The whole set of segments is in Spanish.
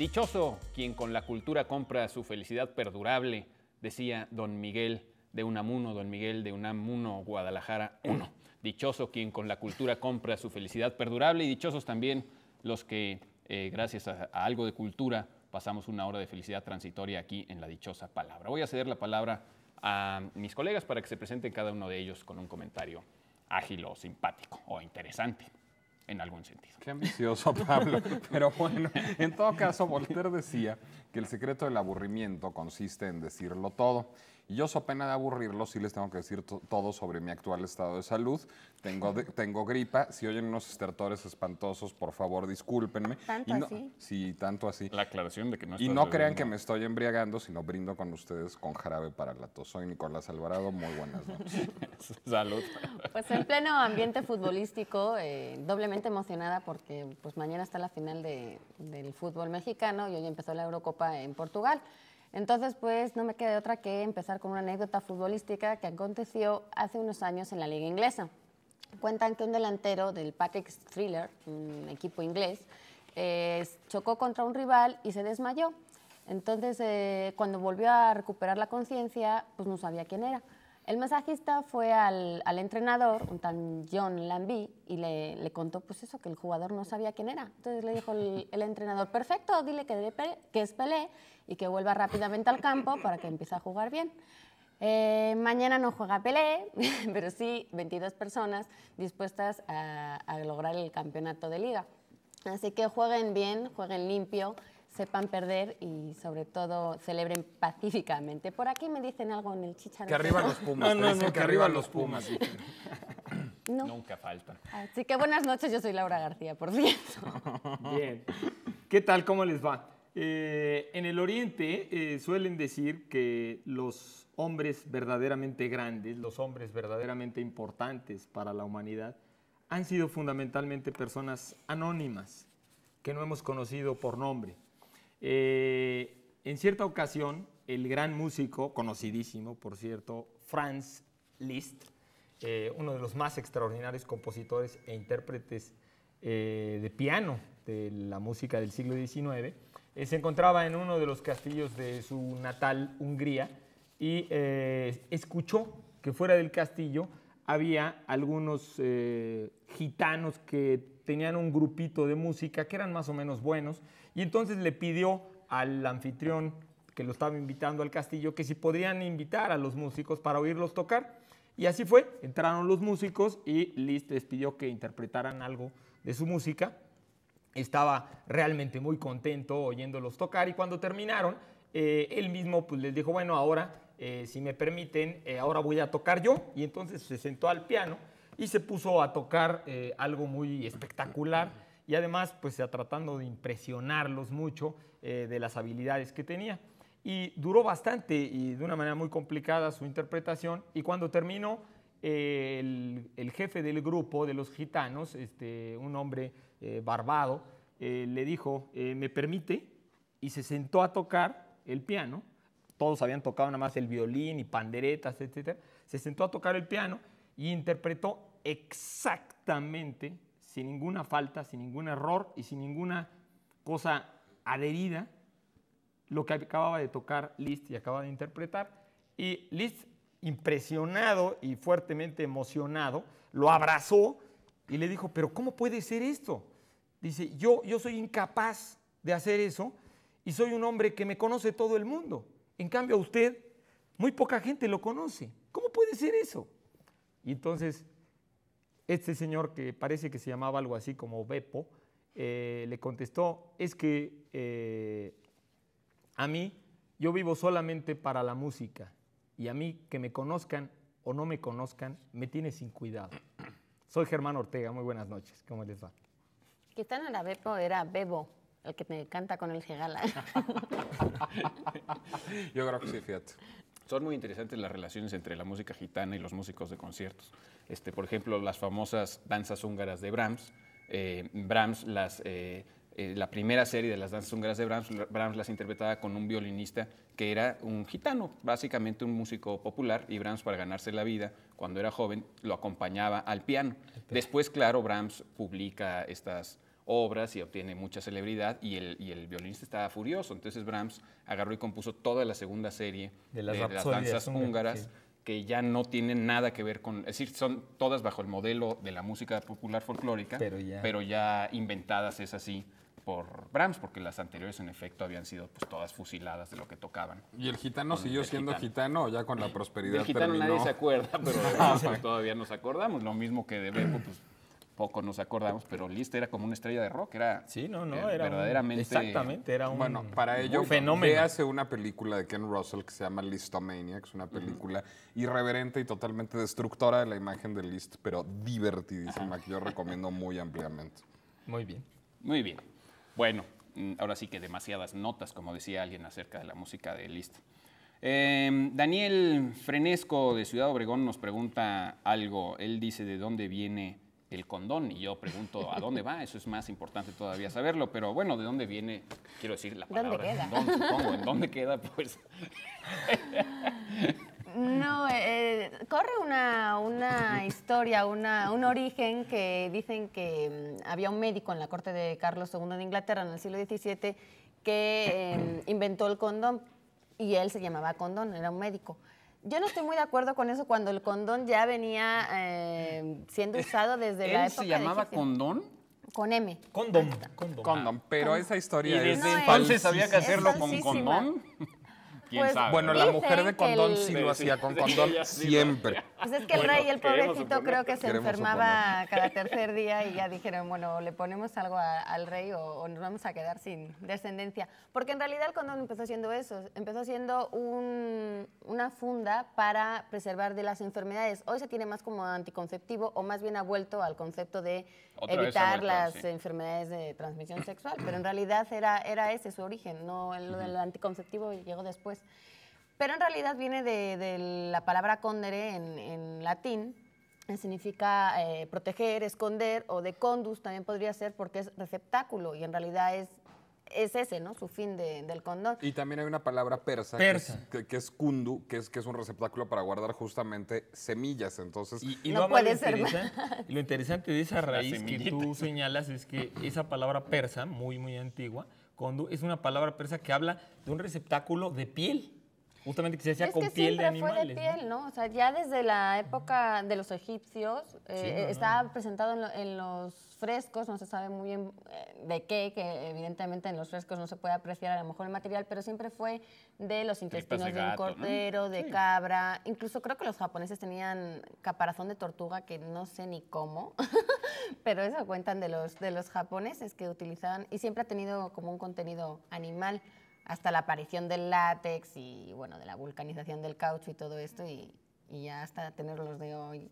Dichoso quien con la cultura compra su felicidad perdurable, decía don Miguel de Unamuno, don Miguel de Unamuno, Guadalajara 1. Dichoso quien con la cultura compra su felicidad perdurable y dichosos también los que, eh, gracias a, a, algo de cultura, pasamos una hora de felicidad transitoria aquí en la dichosa palabra. Voy a ceder la palabra a mis colegas para que se presenten cada uno de ellos con un comentario ágil o simpático o interesante en algún sentido. Qué ambicioso, Pablo. Pero bueno, en todo caso, Voltaire decía que el secreto del aburrimiento consiste en decirlo todo. Yo, so pena de aburrirlos, sí les tengo que decir todo sobre mi actual estado de salud. Tengo, tengo gripa. Si oyen unos estertores espantosos, por favor, discúlpenme. ¿Tanto así? Sí, tanto así. La aclaración de que no Y no crean que me estoy embriagando, sino brindo con ustedes con jarabe para la tos. Soy Nicolás Alvarado. Muy buenas noches. Salud. Pues en pleno ambiente futbolístico, eh, doblemente emocionada porque pues mañana está la final de, del fútbol mexicano y hoy empezó la Eurocopa en Portugal. Entonces, pues no me queda otra que empezar con una anécdota futbolística que aconteció hace unos años en la liga inglesa. Cuentan que un delantero del Patrick Thriller, un equipo inglés, eh, chocó contra un rival y se desmayó. Entonces, eh, cuando volvió a recuperar la conciencia, pues no sabía quién era. El masajista fue al, entrenador, un tal John Lambie, y le, contó pues eso, que el jugador no sabía quién era. Entonces le dijo el, entrenador, perfecto, dile que, que es Pelé y que vuelva rápidamente al campo para que empiece a jugar bien. Eh, mañana no juega Pelé, pero sí 22 personas dispuestas a, a lograr el campeonato de liga. Así que jueguen bien, jueguen limpio, sepan perder y sobre todo celebren pacíficamente. Por aquí me dicen algo en el chicharro. Que arriba los Pumas. No, no, no, que, arriba los Pumas. Nunca faltan. Así que buenas noches, yo soy Laura García, por cierto. Bien. ¿Qué tal? ¿Cómo les va? Eh, en el Oriente eh, suelen decir que los hombres verdaderamente grandes, los hombres verdaderamente importantes para la humanidad, han sido fundamentalmente personas anónimas, que no hemos conocido por nombre. Eh, en cierta ocasión, el gran músico, conocidísimo, por cierto, Franz Liszt, eh, uno de los más extraordinarios compositores e intérpretes eh, de piano de la música del siglo XIX, se encontraba en uno de los castillos de su natal Hungría y escuchó que fuera del castillo había algunos gitanos que tenían un grupito de música que eran más o menos buenos y entonces le pidió al anfitrión que lo estaba invitando al castillo que si podrían invitar a los músicos para oírlos tocar. Y así fue, entraron los músicos y Liszt les pidió que interpretaran algo de su música. Estaba realmente muy contento oyéndolos tocar y cuando terminaron, eh, él mismo pues, les dijo, bueno, ahora, eh, si me permiten, eh, ahora voy a tocar yo. Y entonces se sentó al piano y se puso a tocar algo muy espectacular y además pues tratando de impresionarlos mucho eh, de las habilidades que tenía. Y duró bastante y de una manera muy complicada su interpretación y cuando terminó eh, el, jefe del grupo de los gitanos, este, un hombre eh, barbado, le dijo, me permite, y se sentó a tocar el piano, todos habían tocado nada más el violín y panderetas, etc. Se sentó a tocar el piano y interpretó exactamente sin ninguna falta, sin ningún error y sin ninguna cosa adherida lo que acababa de tocar Liszt y acababa de interpretar. Y Liszt, impresionado y fuertemente emocionado, lo abrazó y le dijo, pero ¿cómo puede ser esto? Dice, yo, yo soy incapaz de hacer eso y soy un hombre que me conoce todo el mundo. En cambio, a usted, muy poca gente lo conoce. ¿Cómo puede ser eso? Y entonces este señor, que parece que se llamaba algo así como Bepo, eh, le contestó, es que eh, a mí yo vivo solamente para la música y a mí que me conozcan o no me conozcan, me tiene sin cuidado. Soy Germán Ortega, muy buenas noches, ¿cómo les va? Que tal era Beppo era Bebo, el que me canta con el Gigala. yo creo que sí, fíjate son muy interesantes las relaciones entre la música gitana y los músicos de conciertos. Este, por ejemplo, las famosas danzas húngaras de Brahms. Eh, Brahms las... Eh, eh, la primera serie de las danzas húngaras de Brahms, Brahms las interpretaba con un violinista que era un gitano, básicamente un músico popular, y Brahms para ganarse la vida, cuando era joven, lo acompañaba al piano. Después, claro, Brahms publica estas, obras y obtiene mucha celebridad y el, y el violinista estaba furioso. Entonces Brahms agarró y compuso toda la segunda serie de las, danzas húngaras. que ya no tienen nada que ver con, es decir, son todas bajo el modelo de la música popular folclórica, pero ya, pero ya inventadas es así por Brahms, porque las anteriores en efecto habían sido pues, todas fusiladas de lo que tocaban. ¿Y el gitano siguió siendo gitano. ya con la prosperidad? Del gitano nadie se acuerda, pero pues, todavía nos acordamos. Lo mismo que de pues poco nos acordamos, pero Liszt era como una estrella de rock, era Sí, no, no, era verdaderamente Exactamente, era un Bueno, para ello fenómeno. una película de Ken Russell que se llama Listomania, que es una película irreverente y totalmente destructora de la imagen de List, pero divertidísima que yo recomiendo muy ampliamente. Muy bien. Muy bien. Bueno, mm, ahora sí que demasiadas notas, como decía alguien acerca de la música de List. Em, Daniel Frenesco de Ciudad Obregón nos pregunta algo. Él dice de dónde viene el condón. Y yo pregunto, ¿a dónde va? Eso es más importante todavía saberlo. Pero bueno, ¿de dónde viene? Quiero decir la palabra. ¿Dónde queda? Condón, ¿En dónde queda? Pues no, eh, corre una, historia, una, un origen que dicen que mm, había un médico en la corte de Carlos II de Inglaterra en el siglo XVII que em, inventó el condón y él se llamaba condón, era un médico. Yo no estoy muy de acuerdo con eso cuando el condón ya venía eh, siendo eh, usado desde la época se llamaba condón? Con M. Condón. condón. Pero esa historia desde es entonces había que hacerlo con condón? Pues, bueno, la mujer de condón sí lo hacía con condón siempre. Pues es que el rey, el pobrecito, creo que se enfermaba cada tercer día y ya dijeron, bueno, le ponemos algo al rey o, nos vamos a quedar sin descendencia. Porque en realidad el condón empezó siendo eso, empezó siendo una funda para preservar de las enfermedades. Hoy se tiene más como anticonceptivo o más bien ha vuelto al concepto de evitar las enfermedades de transmisión sexual. Pero en realidad era, era ese su origen, no el, el anticonceptivo llegó después pero en realidad viene de, la palabra condere en, latín, significa eh, proteger, esconder, o de condus también podría ser porque es receptáculo y en realidad es, es ese, ¿no? Su fin del condón. Y también hay una palabra persa, Que, es, que, que es kundu, que es, que es un receptáculo para guardar justamente semillas, entonces... Y, no puede ser Lo interesante de esa raíz que tú señalas es que esa palabra persa, muy, muy antigua, es una palabra persa que habla de un receptáculo de piel. Justamente que se hacía con piel de animales. Fue de piel, ¿no? O sea, ya desde la época de los egipcios eh, estaba presentado en, los frescos, no se sabe muy bien eh, de qué, que evidentemente en los frescos no se puede apreciar a lo mejor el material, pero siempre fue de los intestinos de, un cordero, de cabra. Incluso creo que los japoneses tenían caparazón de tortuga que no sé ni cómo, pero eso cuentan de los de los japoneses que utilizaban y siempre ha tenido como un contenido animal hasta la aparición del látex y bueno, de la vulcanización del caucho y todo esto y, y ya hasta tenerlos de hoy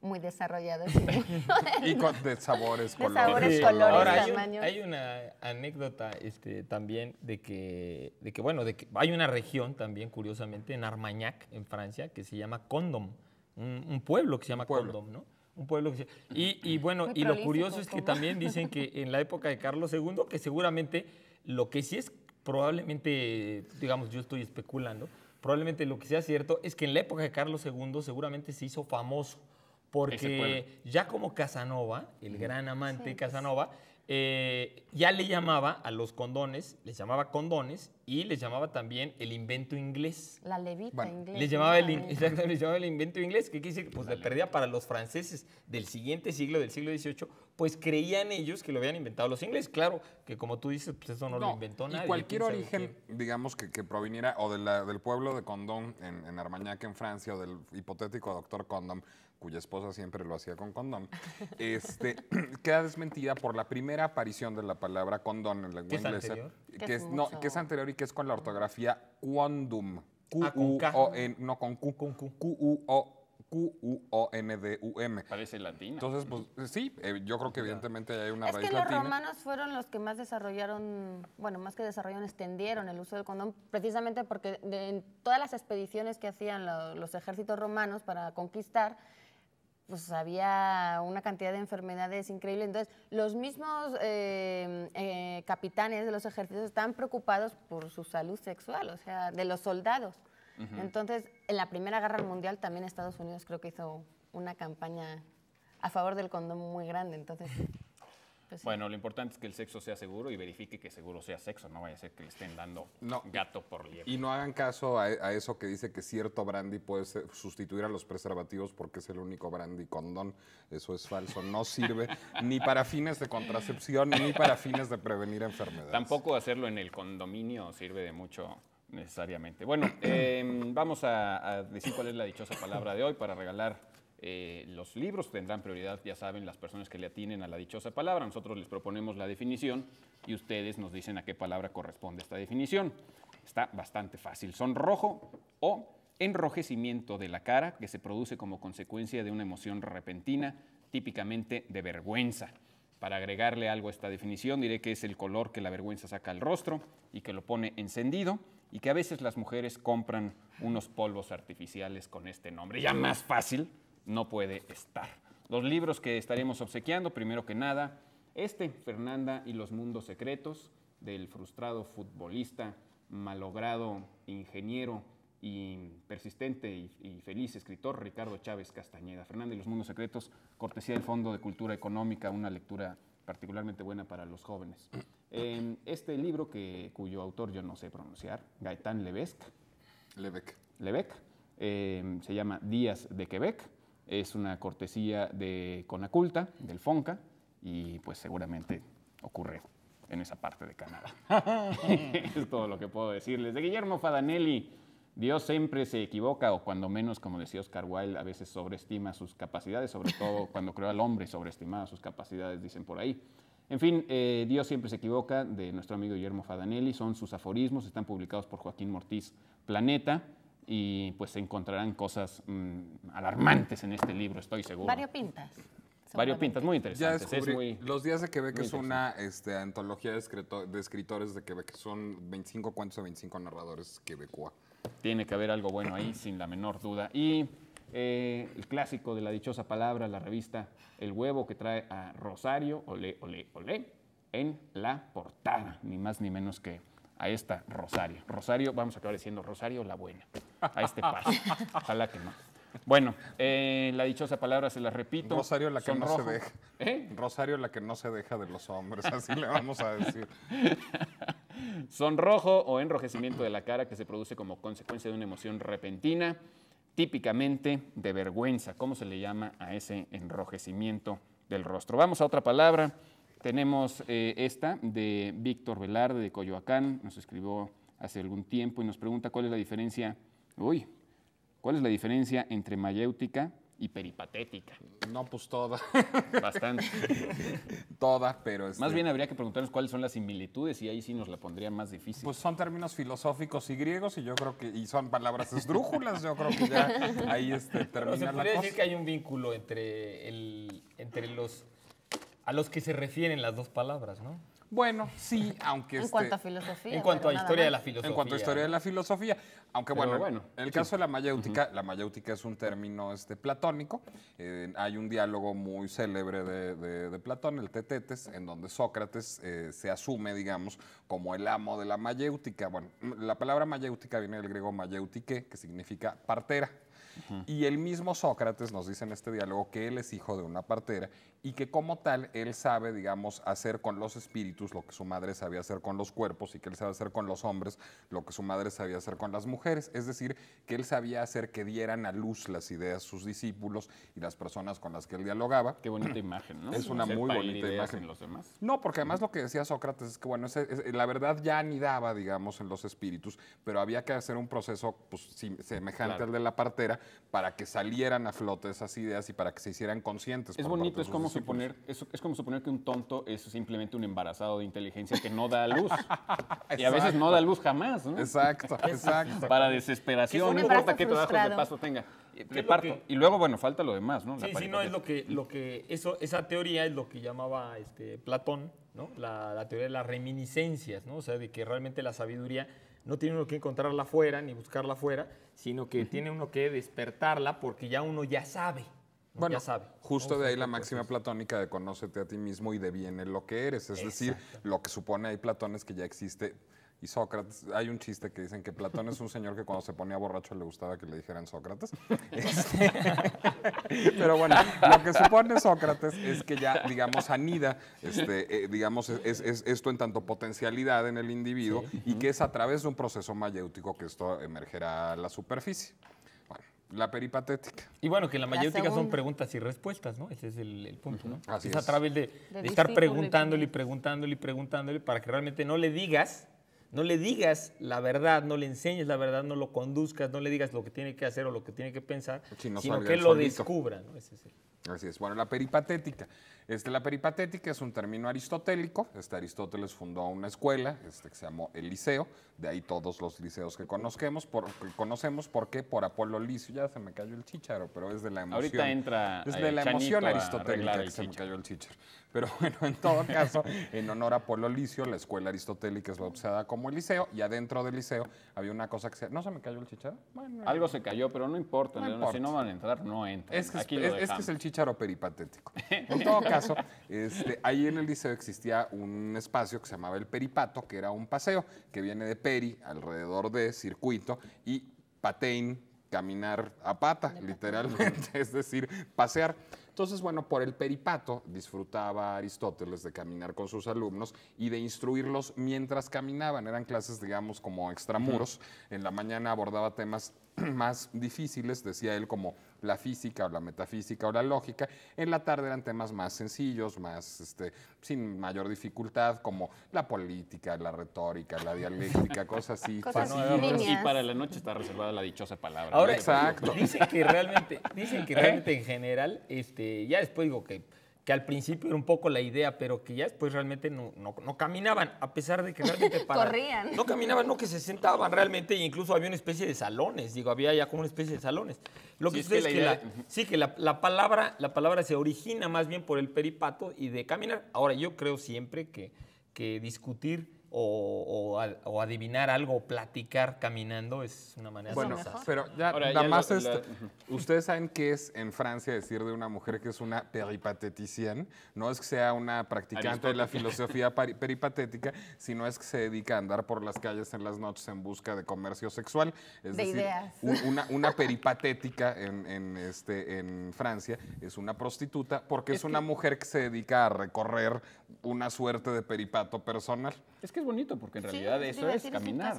muy desarrollados. y, con, de sabores, colores. Ahora, hay, una anécdota este, también de que, de que, bueno, de que hay una región también, curiosamente, en Armagnac, en Francia, que se llama Condom, un, pueblo que se llama Condom, ¿no? un pueblo que se... y, y bueno, y lo curioso es que también dicen que en la época de Carlos II, que seguramente lo que sí es probablemente, digamos, yo estoy especulando, probablemente lo que sea cierto es que en la época de Carlos II seguramente se hizo famoso, porque ya como Casanova, el gran amante Casanova, eh, ya le llamaba a los condones, les llamaba condones y les llamaba también el invento inglés. La levita Les llamaba, el, invento inglés, que quiere decir pues, le perdía para los franceses del siguiente siglo, del siglo XVIII, pues creían ellos que lo habían inventado los ingleses. Claro, que como tú dices, pues eso no, lo inventó nadie. Y cualquier origen, digamos, que, que, proviniera o del pueblo de Condón en, Armagnac, en Francia, o del hipotético doctor Condom, cuya esposa siempre lo hacía con condón, este, queda desmentida por la primera aparición de la palabra condón en la lengua inglesa, que es, no, que es anterior y que es con la ortografía quondum. Ah, Q -U -O no con Q, con Q, Q U O n d u m Parece latín Entonces, pues sí, eh, yo creo que evidentemente hay una raíz latina. Es que los romanos fueron los que más desarrollaron, bueno, más que desarrollaron, extendieron el uso del condón, precisamente porque en todas las expediciones que hacían los ejércitos romanos para conquistar, pues había una cantidad de enfermedades increíble. Entonces, los mismos eh, eh, capitanes de los ejércitos están preocupados por su salud sexual, o sea, de los soldados. Entonces, en la Primera Guerra Mundial también Estados Unidos creo que hizo una campaña a favor del condón muy grande. Entonces, pues bueno, lo importante es que el sexo sea seguro y verifique que seguro sea sexo, no vaya a ser que le estén dando gato por liebre. Y no hagan caso a, eso que dice que cierto brandy puede sustituir a los preservativos porque es el único brandy condón. Eso es falso, no sirve ni para fines de contracepción ni para fines de prevenir enfermedades. Tampoco hacerlo en el condominio sirve de mucho necesariamente. Bueno, em, vamos a decir cuál es la dichosa palabra de hoy para regalar eh, los libros tendrán prioridad, ya saben, las personas que le atinen a la dichosa palabra. Nosotros les proponemos la definición y ustedes nos dicen a qué palabra corresponde esta definición. Está bastante fácil. Son rojo o enrojecimiento de la cara que se produce como consecuencia de una emoción repentina, típicamente de vergüenza. Para agregarle algo a esta definición, diré que es el color que la vergüenza saca al rostro y que lo pone encendido y que a veces las mujeres compran unos polvos artificiales con este nombre. Ya más fácil, no puede estar. Los libros que estaremos obsequiando, primero que nada, este, Fernanda y los mundos secretos, del frustrado futbolista, malogrado ingeniero y persistente y, feliz escritor Ricardo Chávez Castañeda. Fernanda y los mundos secretos, cortesía del Fondo de Cultura Económica, una lectura particularmente buena para los jóvenes. Eh, este libro, que, cuyo autor yo no sé pronunciar, Gaetán Levesque. Levesque. Levesque. Eh, se llama Días de Quebec es una cortesía de Conaculta, del Fonca, y pues seguramente ocurre en esa parte de Canadá. es todo lo que puedo decirles. De Guillermo Fadanelli, Dios siempre se equivoca o cuando menos, como decía Oscar Wilde, a veces sobreestima sus capacidades, sobre todo cuando creó al hombre, sobreestimaba sus capacidades, dicen por ahí. En fin, eh, Dios siempre se equivoca, de nuestro amigo Guillermo Fadanelli, son sus aforismos, están publicados por Joaquín Mortiz Planeta y pues se encontrarán cosas mm, alarmantes en este libro, estoy seguro. Vario pintas. Vario pintas, muy interesantes. los días de Quebec es una este, antología de, de, escritores de Quebec, son 25 cuentos a 25 narradores quebecua. Tiene que haber algo bueno ahí, sin la menor duda. Y eh, el clásico de la dichosa palabra, la revista El Huevo, que trae a Rosario, olé olé olé en la portada, ni más ni menos que a esta Rosario. Rosario, vamos a acabar diciendo Rosario la buena, a este paso, Ojalá que no. Bueno, eh, la dichosa palabra se la repito. Rosario la que no se deja. ¿Eh? Rosario la que no se deja de los hombres, así le vamos a decir. Sonrojo o enrojecimiento de la cara que se produce como consecuencia de una emoción repentina, típicamente de vergüenza. ¿Cómo se le llama a ese enrojecimiento del rostro? Vamos a otra palabra. Tenemos eh, esta de Víctor Velarde de Coyoacán, nos escribió hace algún tiempo y nos pregunta cuál es la diferencia, uy, cuál es la diferencia entre mayéutica y peripatética. No, pues toda. Bastante. toda, pero... es este Más bien habría que preguntarnos cuáles son las similitudes y ahí sí nos la pondría más difícil. Pues son términos filosóficos y griegos y yo creo que... Y son palabras esdrújulas, yo creo que ya ahí este, termina la decir que hay un vínculo entre, el, entre los a los que se refieren las dos palabras, ¿no? Bueno, sí, aunque... en este, cuanto a filosofía. En cuanto a historia de la filosofía. En cuanto a historia de la filosofía. Aunque bueno, bueno, en el caso de la mayéutica, la mayéutica es un término este, platónico. Eh, hay un diálogo muy célebre de, Platón, el Tetetes, en donde Sócrates eh, se asume, digamos, como el amo de la mayéutica. Bueno, la palabra mayéutica viene del griego mayeutike, que significa partera y el mismo Sócrates nos dice en este diálogo que él es hijo de una partera y que como tal él sabe, digamos, hacer con los espíritus lo que su madre sabía hacer con los cuerpos y que él sabe hacer con los hombres lo que su madre sabía hacer con las mujeres. Es decir, que él sabía hacer que dieran a luz las ideas sus discípulos y las personas con las que él dialogaba. Qué bonita imagen, ¿no? Es una muy bonita imagen. En los demás. No, porque además lo que decía Sócrates es que, bueno, la verdad ya anidaba, digamos, en los espíritus, pero había que hacer un proceso pues, semejante al de la partera para que salieran a flote esas ideas y para que se hicieran conscientes. Es bonito, es como, suponer, es, es, como suponer que un tonto es simplemente un embarazado de inteligencia que no da luz. y a veces no da luz jamás. ¿no? Exacto, exacto. para desesperación, no importa qué trabajo de paso tenga. parto. Y luego, bueno, falta lo demás, ¿no? Sí, sí, no, es lo que, lo que eso, esa teoría es lo que llamaba este, Platón, ¿no? La, la teoría de las reminiscencias, ¿no? O sea, de que realmente la sabiduría no tiene uno que encontrarla afuera ni buscarla afuera, sino que tiene uno que despertarla porque ya uno ya sabe. Bueno, ya sabe. justo de ahí la máxima platónica de conócete a ti mismo y de deviene lo que eres. Es decir, lo que supone ahí Platón es que ya existe y Sócrates. Hay un chiste que dicen que Platón es un señor que cuando se ponía borracho le gustaba que le dijeran Sócrates. Este, pero bueno, lo que supone Sócrates es que ya, digamos, anida, este, eh, digamos, es, esto en tanto potencialidad en el individuo y que es a través de un proceso mayéutico que esto emergerá a la superficie. Bueno, la peripatética. Y bueno, que la mayéutica son preguntas y respuestas, ¿no? Ese es el, punto, ¿no? Así es, a través de, de estar preguntándole y preguntándole y preguntándole para que realmente no le digas no le digas la verdad, no le enseñes la verdad, no lo conduzcas, no le digas lo que tiene que hacer o lo que tiene que pensar, sino que lo descubra. ¿no? Así es. Bueno, la peripatética. Este, la peripatética es un término aristotélico. Este, Aristóteles fundó una escuela este, que se llamó el Liceo. De ahí todos los liceos que Conocemos por, que conocemos porque por Apolo Licio. Ya se me cayó el chícharo, pero es de la emoción. Ahorita entra. Es de la emoción aristotélica se me cayó el chícharo. Pero bueno, en todo caso, en honor a Polo Licio, la escuela aristotélica es bautizada como el liceo y adentro del liceo había una cosa que se... ¿No se me cayó el chicharo? Algo se cayó, pero no importa. Si no van a entrar, no entran. Es que es, el chicharo peripatético. en todo caso, este, ahí en el liceo existía un espacio que se llamaba el peripato, que era un paseo que viene de peri, alrededor de circuito, y patein, caminar a pata, literalmente, es decir, pasear. Entonces, bueno, por el peripato disfrutaba Aristóteles de caminar con sus alumnos y de instruirlos mientras caminaban. Eran clases, digamos, como extramuros. En la mañana abordaba temas más difíciles, decía él, como la física o la metafísica o la lógica. En la tarde eran temas más sencillos, más este, sin mayor dificultad, como la política, la retórica, la dialéctica, cosas así. Cosas y para la noche está reservada la dichosa palabra. Ahora, exacto. Dicen que realmente, dicen que ¿Eh? realmente en general, este, ya después digo que que al principio era un poco la idea, pero que ya después realmente no, no, caminaban, a pesar de que realmente Corrían. No caminaban, no que se sentaban realmente, e incluso había una especie de salones, digo, había ya como una especie de salones. Lo que sí, es que, la, sí, que la, palabra, la palabra se origina más bien por el peripato y de caminar. Ahora, yo creo siempre que, que discutir o, adivinar algo platicar caminando es una manera bueno, pero ya nada más ustedes saben qué es en Francia decir de una mujer que es una peripateticien no es que sea una practicante de la filosofía peripatética sino es que se dedica a andar por las calles en las noches en busca de comercio sexual es de decir ideas. una, una peripatética en, este, en Francia es una prostituta porque es, una mujer que se dedica a recorrer una suerte de peripato personal es que es bonito, porque en realidad eso es caminar.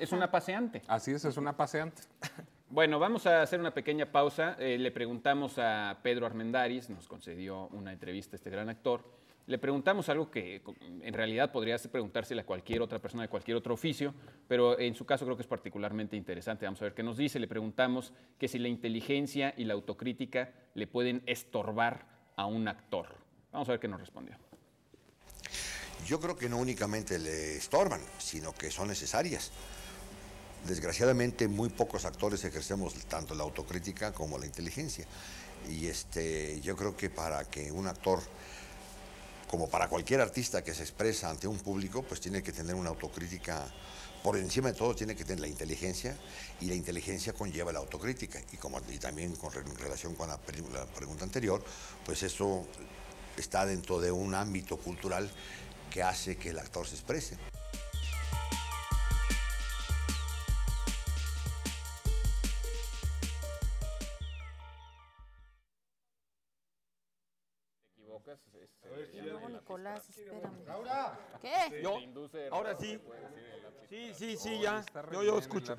es una paseante. Así es, es una paseante. Bueno, vamos a hacer una pequeña pausa. Eh, le preguntamos a Pedro Armendaris, nos concedió una entrevista este gran actor. Le preguntamos algo que en realidad podría preguntarse a cualquier otra persona de cualquier otro oficio, pero en su caso creo que es particularmente interesante. Vamos a ver qué nos dice. Le preguntamos que si la inteligencia y la autocrítica le pueden estorbar a un actor. Vamos a ver qué nos respondió yo creo que no únicamente le estorban, sino que son necesarias. Desgraciadamente muy pocos actores ejercemos tanto la autocrítica como la inteligencia. Y este, yo creo que para que un actor, como para cualquier artista que se expresa ante un público, pues tiene que tener una autocrítica, por encima de todo tiene que tener la inteligencia y la inteligencia conlleva la autocrítica. Y, como, también con relación con la pregunta anterior, pues eso está dentro de un ámbito cultural que hace que el actor se exprese. no, Nicolás, espérame. ¿Qué? Yo, ahora sí. Sí, sí, sí, ya. Yo, yo escucho.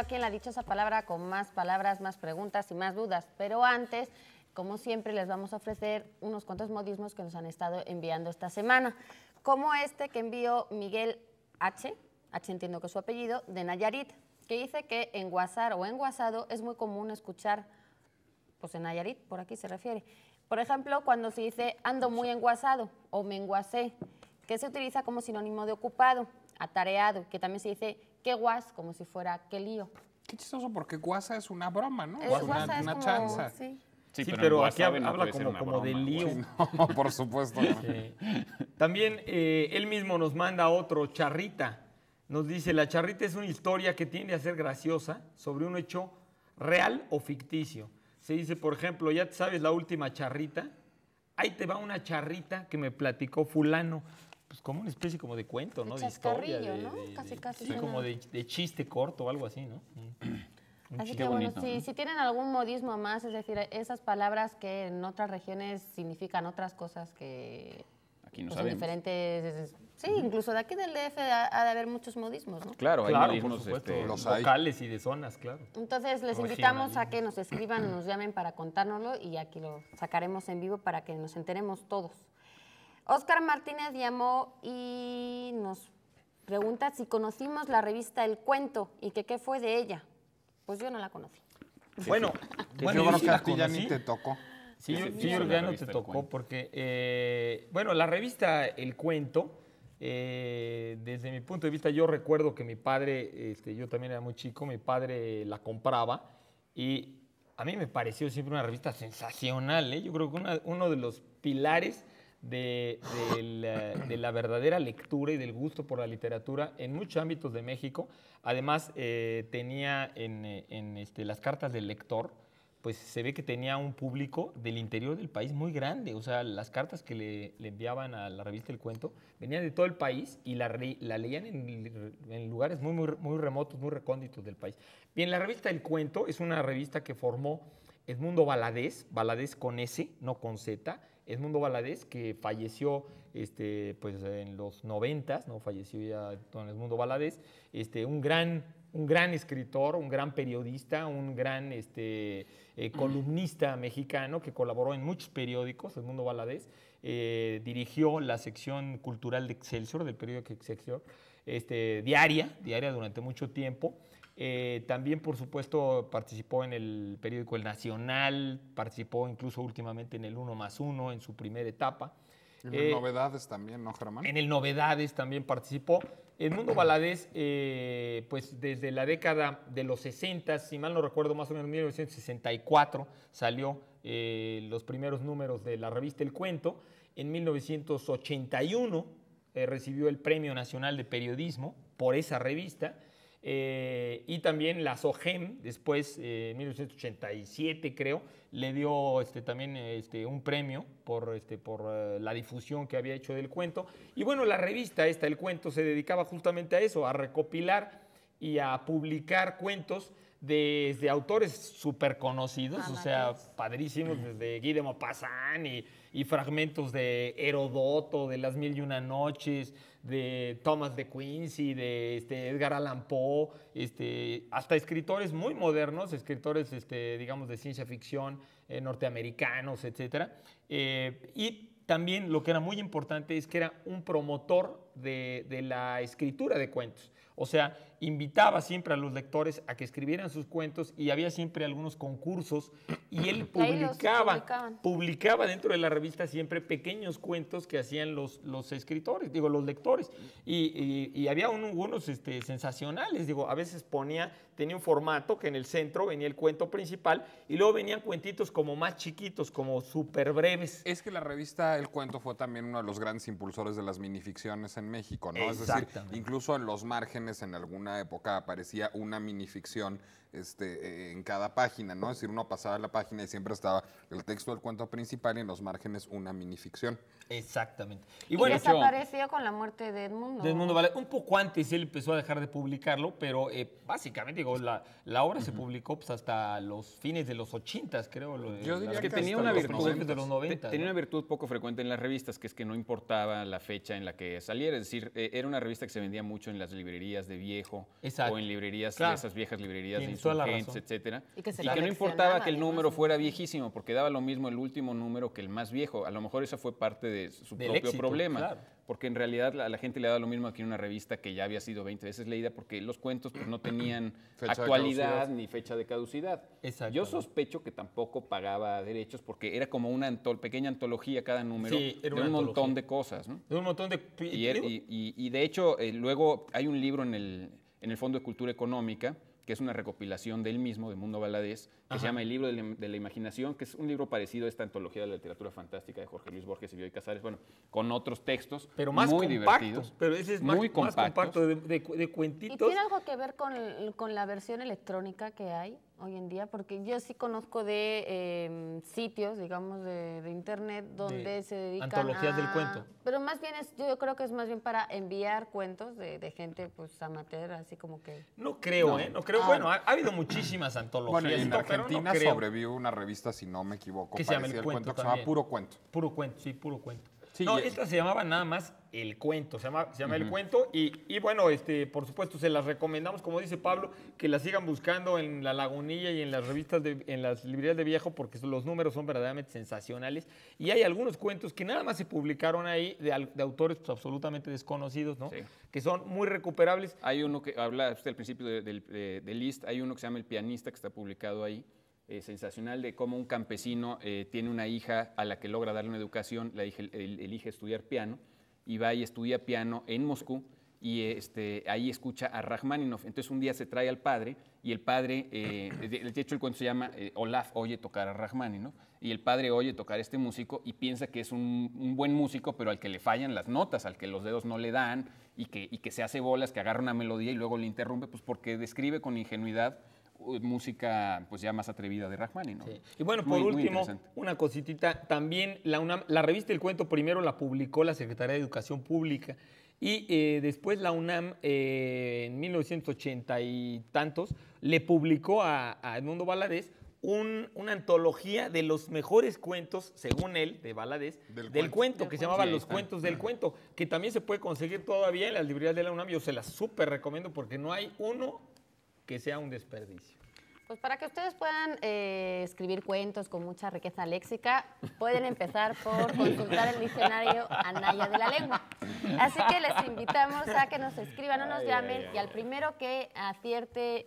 aquí ha la esa palabra con más palabras, más preguntas y más dudas. Pero antes, como siempre, les vamos a ofrecer unos cuantos modismos que nos han estado enviando esta semana. Como este que envió Miguel H., H entiendo que es su apellido, de Nayarit, que dice que enguasar o enguasado es muy común escuchar, pues en Nayarit, por aquí se refiere. Por ejemplo, cuando se dice ando muy enguasado o me enguasé, que se utiliza como sinónimo de ocupado, atareado, que también se dice qué guas, como si fuera qué lío. Qué chistoso, porque guasa es una broma, ¿no? Es una, chanza. Sí. Sí, pero, aquí habla, como, de lío. por supuesto. También eh, él mismo nos manda otro, Charrita. Nos dice, la charrita es una historia que tiende a ser graciosa sobre un hecho real o ficticio. Se dice, por ejemplo, ya sabes la última charrita. Ahí te va una charrita que me platicó fulano pues como una especie como de cuento, ¿no? De historia, ¿no? casi, casi. como de, chiste corto o algo así, ¿no? así que bueno, si, tienen algún modismo más, es decir, esas palabras que en otras regiones significan otras cosas que aquí pues, diferentes. Sí, incluso de aquí del DF ha, de haber muchos modismos, ¿no? Claro, hay claro, modismos este, locales y de zonas, claro. Entonces les invitamos a que nos escriban, nos llamen para contárnoslo y aquí lo sacaremos en vivo para que nos enteremos todos. Oscar Martínez llamó y nos pregunta si conocimos la revista El Cuento y que qué fue de ella. Pues yo no la conocí. bueno, yo creo que ya te tocó. Sí, yo ya no te tocó porque, eh, bueno, la revista El Cuento, eh, desde mi punto de vista, yo recuerdo que mi padre, este, yo también era muy chico, mi padre la compraba y a mí me pareció siempre una revista sensacional. ¿eh? Yo creo que uno de los pilares de, la, verdadera lectura y del gusto por la literatura en muchos ámbitos de México. Además, eh, tenía en, eh, este, las cartas del lector, pues se ve que tenía un público del interior del país muy grande. O sea, las cartas que le, enviaban a la revista El Cuento venían de todo el país y la, leían en, lugares muy, remotos, muy recónditos del país. Bien, la revista El Cuento es una revista que formó Edmundo baladés, baladés con S, no con Z, Esmundo Valadez, que falleció este, pues, en los 90 ¿no? falleció ya don Edmundo Valadez, este, un, gran, escritor, un gran periodista, un gran este, eh, columnista mexicano que colaboró en muchos periódicos, Esmundo Valadez, eh, dirigió la sección cultural de Excelsior, del periódico Excelsior, diaria, diaria durante mucho tiempo. Eh, también, por supuesto, participó en el periódico El Nacional, participó incluso últimamente en el Uno más Uno, en su primera etapa. En el eh, Novedades también, ¿no, Germán? En el Novedades también participó. Edmundo Valadez, eh, pues desde la década de los 60, si mal no recuerdo, más o menos en 1964, salió los primeros números de la revista El Cuento. En 1981 recibió el Premio Nacional de Periodismo por esa revista. Eh, y también la SOGEM, después, eh, en 1987 creo, le dio este, también este, un premio por, este, por eh, la difusión que había hecho del cuento. Y bueno, la revista esta, El Cuento, se dedicaba justamente a eso, a recopilar y a publicar cuentos desde autores súper conocidos, o sea, padrísimos, desde Guy de y, fragmentos de Herodoto, de Las Mil y Una Noches, de Thomas de Quincy, de este, Edgar Allan Poe, este, hasta escritores muy modernos, escritores, este, digamos, de ciencia ficción eh, norteamericanos, etcétera. Eh, y también lo que era muy importante es que era un promotor de, de la escritura de cuentos. O sea, invitaba siempre a los lectores a que escribieran sus cuentos y había siempre algunos concursos y él publicaba, publicaba dentro de la revista siempre pequeños cuentos que hacían los, los escritores, digo, los lectores. Y, había unos este, sensacionales, digo, a veces ponía, tenía un formato que en el centro venía el cuento principal y luego venían cuentitos como más chiquitos, como súper breves. Es que la revista El Cuento fue también uno de los grandes impulsores de las minificciones en México, ¿no? Es decir, incluso en los márgenes, en algunas época parecía una minificción este, eh, en cada página, ¿no? Es decir, uno pasaba la página y siempre estaba el texto del cuento principal y en los márgenes una minificción. Exactamente. Y, bueno, desapareció con la muerte de Edmundo. Un poco antes él empezó a dejar de publicarlo, pero eh, básicamente, digo, la, la obra se publicó pues, hasta los fines de los ochentas creo. Yo diría que, tenía una virtud. los 90, tenía una virtud poco frecuente en las revistas, que es que no importaba la fecha en la que saliera. Es decir, eh, era una revista que se vendía mucho en las librerías de viejo o en librerías, esas viejas librerías de y que, no importaba que el número fuera viejísimo, porque daba lo mismo el último número que el más viejo. A lo mejor esa fue parte de su propio problema. Porque en realidad a la gente le daba lo mismo aquí en una revista que ya había sido 20 veces leída, porque los cuentos pues, no tenían actualidad ni fecha de caducidad. Yo sospecho que tampoco pagaba derechos, porque era como una pequeña antología cada número de un montón de cosas. De un montón Y, de hecho, eh, luego hay un libro en el, en el Fondo de Cultura Económica que es una recopilación del mismo, de Mundo Valadez, que se llama El libro de la, imaginación, que es un libro parecido a esta antología de la literatura fantástica de Jorge Luis Borges y Bioy Casares, bueno, con otros textos pero más muy divertidos. Pero ese es muy más, compacto de, de, cuentitos. ¿Y tiene algo que ver con, con la versión electrónica que hay? hoy en día? Porque yo sí conozco de em, sitios, digamos, de, internet donde se dedican antologías del cuento. Pero más bien, es, yo creo que es más bien para enviar cuentos de, gente, pues, amateur, así como que... No creo, ¿eh? No creo. Bueno, ah. ha, habido muchísimas antologías. Bueno, en Argentina una revista, si no me equivoco, que se cuento, que se llama Puro Cuento. Puro Cuento, sí, Puro Cuento no, esta se llamaba nada más El Cuento, se llama, se llama El Cuento y, bueno, este, por supuesto se las recomendamos, como dice Pablo, que la sigan buscando en La Lagunilla y en las revistas, de, en las librerías de viejo porque los números son verdaderamente sensacionales y hay algunos cuentos que nada más se publicaron ahí de, autores pues, absolutamente desconocidos, ¿no? Que son muy recuperables. Hay uno que habla usted al principio del de List, hay uno que se llama El Pianista que está publicado ahí eh, sensacional de cómo un campesino eh, tiene una hija a la que logra darle una educación, la hija, elige estudiar piano y va y estudia piano en Moscú y este, ahí escucha a Rachmaninoff. Entonces un día se trae al padre y el padre, eh, de, hecho el cuento se llama Olaf oye tocar a Rachmaninoff y el padre oye tocar a este músico y piensa que es un, buen músico pero al que le fallan las notas, al que los dedos no le dan y que, y que se hace bolas, que agarra una melodía y luego le interrumpe, pues porque describe con ingenuidad eh, música pues ya más atrevida de Rachmaninoff. ¿no? Y bueno, por último, una cositita, también la, UNAM, la revista El Cuento primero la publicó la Secretaría de Educación Pública y eh, después la UNAM eh, en 1980 y tantos le publicó a, Edmundo Valadez una antología de los mejores cuentos, según él, de Valadez, del, cuento, que se llamaba Los Cuentos del Cuento, que también se puede conseguir todavía en las librerías de la UNAM. Yo se las súper recomiendo porque no hay uno que sea un desperdicio. Pues para que ustedes puedan eh, escribir cuentos con mucha riqueza léxica, pueden empezar por consultar el diccionario Anaya de la Lengua. Así que les invitamos a que nos escriban o nos llamen y al primero que acierte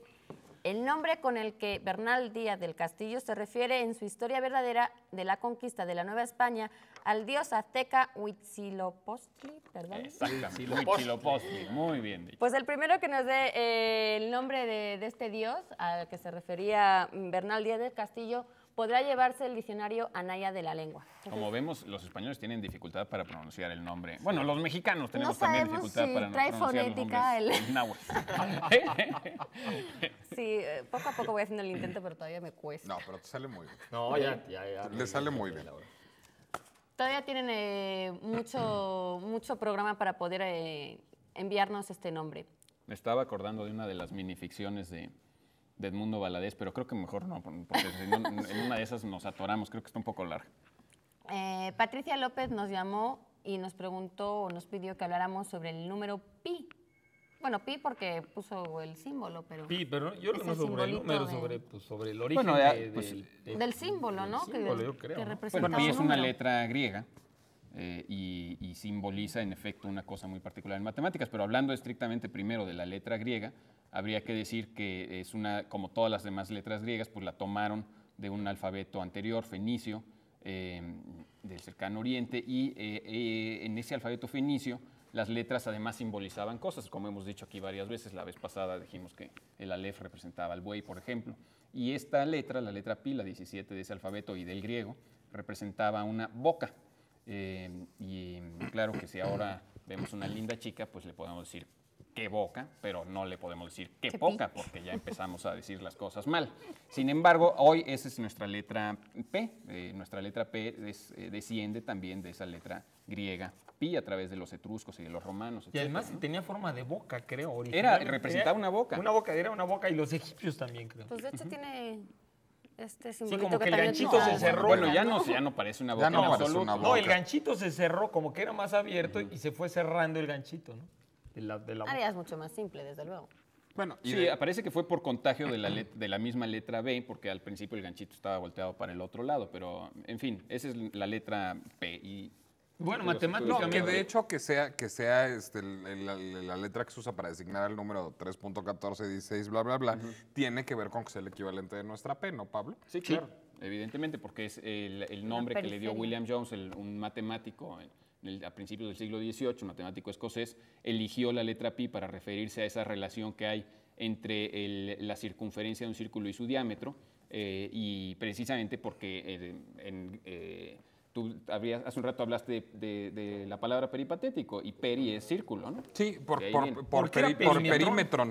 el nombre con el que Bernal Díaz del Castillo se refiere en su historia verdadera de la conquista de la Nueva España al dios azteca Huitzilopochtli, perdón. Huitzilopochtli, muy bien dicho. Pues el primero que nos dé eh, el nombre de este dios al que se refería mm, Bernal Díaz del Castillo podrá llevarse el diccionario Anaya de la lengua. Como vemos, los españoles tienen dificultad para pronunciar el nombre. Bueno, los mexicanos tenemos también dificultad si para trae no pronunciar fonética el... náhuatl. sí, eh, poco a poco voy haciendo el intento, pero todavía me cuesta. No, pero te sale muy bien. No, ya, ya, ya. Le sale muy bien. Todavía tienen eh, mucho, mucho programa para poder eh, enviarnos este nombre. Me estaba acordando de una de las minificciones de, de Edmundo Valadez, pero creo que mejor no, porque en una de esas nos atoramos, creo que está un poco larga. Eh, Patricia López nos llamó y nos preguntó o nos pidió que habláramos sobre el número pi. Bueno, pi porque puso el símbolo, pero... Pi, pero yo no sobre el número, pues, sobre, el origen pues, eh, del símbolo, ¿no? que, yo creo, que representa pi es una letra griega. Eh, y, y, simboliza en efecto una cosa muy particular en matemáticas, pero hablando estrictamente primero de la letra griega, habría que decir que es una, como todas las demás letras griegas, pues la tomaron de un alfabeto anterior, fenicio, em, del cercano oriente, y eh, eh, en ese alfabeto fenicio las letras además simbolizaban cosas, como hemos dicho aquí varias veces, la vez pasada dijimos que el alef representaba al buey, por ejemplo, y esta letra, la letra pi, la 17 de ese alfabeto y del griego, representaba una boca. Em, y claro que si ahora vemos una linda chica, pues le podemos decir que boca, pero no le podemos decir que poca, porque ya empezamos a decir las cosas mal. Sin embargo, hoy esa es nuestra letra P. Eh, nuestra letra P eh, desciende también de esa letra griega pi a través de los etruscos y de los romanos. y además tenía forma de boca, creo. Era, representaba una boca. Una boca, era una boca, y los egipcios también, creo. Pues de hecho tiene este sí, como que, el ganchito se cerró. Bueno, ya no, parece una boca. no, el ganchito se cerró, como que era más abierto y se fue cerrando el ganchito, ¿no? de la, de la es mucho más simple, desde luego. Bueno, y sí, aparece que fue por contagio de la, de la misma letra B, porque al principio el ganchito estaba volteado para el otro lado, pero en fin, esa es la letra P. Y bueno, matemáticamente. que de hecho que sea, que sea este, la, letra que se usa para designar el número 3.1416, bla, bla, bla, tiene que ver con que es el equivalente de nuestra P, ¿no, Pablo? Sí, claro. Evidentemente, porque es el, nombre que le dio William Jones, un matemático a principios del siglo XVIII, un matemático escocés, eligió la letra pi para referirse a esa relación que hay entre la circunferencia de un círculo y su diámetro, eh, y precisamente porque eh, eh, tú hace un rato hablaste de, la palabra peripatético, y peri es círculo, ¿no? Sí, por, por,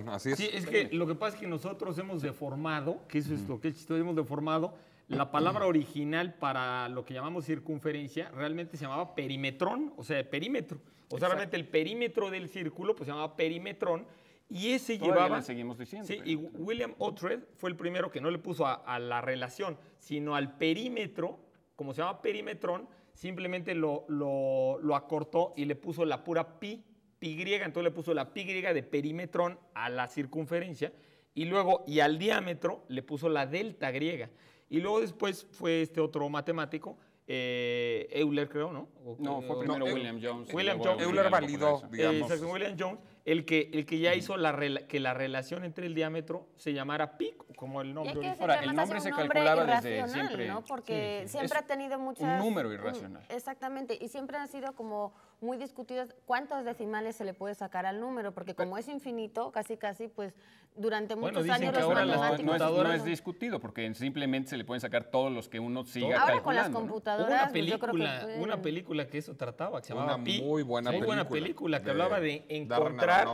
así es. Sí, es que lo que pasa es que nosotros hemos deformado, que eso es lo que hemos deformado, la palabra original para lo que llamamos circunferencia realmente se llamaba perimetrón, o sea, perímetro. O sea, realmente el perímetro del círculo pues, se llamaba perimetrón. Y ese Todavía llevaba. seguimos diciendo. Sí, ¿eh? y William Otred fue el primero que no le puso a, la relación, sino al perímetro, como se llama perimetrón, simplemente lo, lo, lo acortó y le puso la pura pi, pi griega, entonces le puso la pi griega de perimetrón a la circunferencia, y luego, y al diámetro, le puso la delta griega. Y luego después fue este otro matemático, eh, Euler creo, ¿no? no, fue primero William Jones. William Jones. Euler validó, digamos. Eh, William Jones, el que, el que ya hizo la que la relación entre el diámetro se llamara pi, como el nombre. el nombre se calculaba desde siempre. ¿no? Porque siempre ha tenido muchas... Un número irracional. exactamente, y siempre ha sido como muy discutidas cuántos decimales se le puede sacar al número, porque como es infinito, casi casi, pues durante muchos años que ahora los matemáticos... No, es, discutido, porque simplemente se le pueden sacar todos los que uno siga Ahora calculando, con las computadoras, una película, pues, yo creo que Una película que eso trataba, que se llamaba Una muy buena película. Muy buena película, que hablaba de encontrar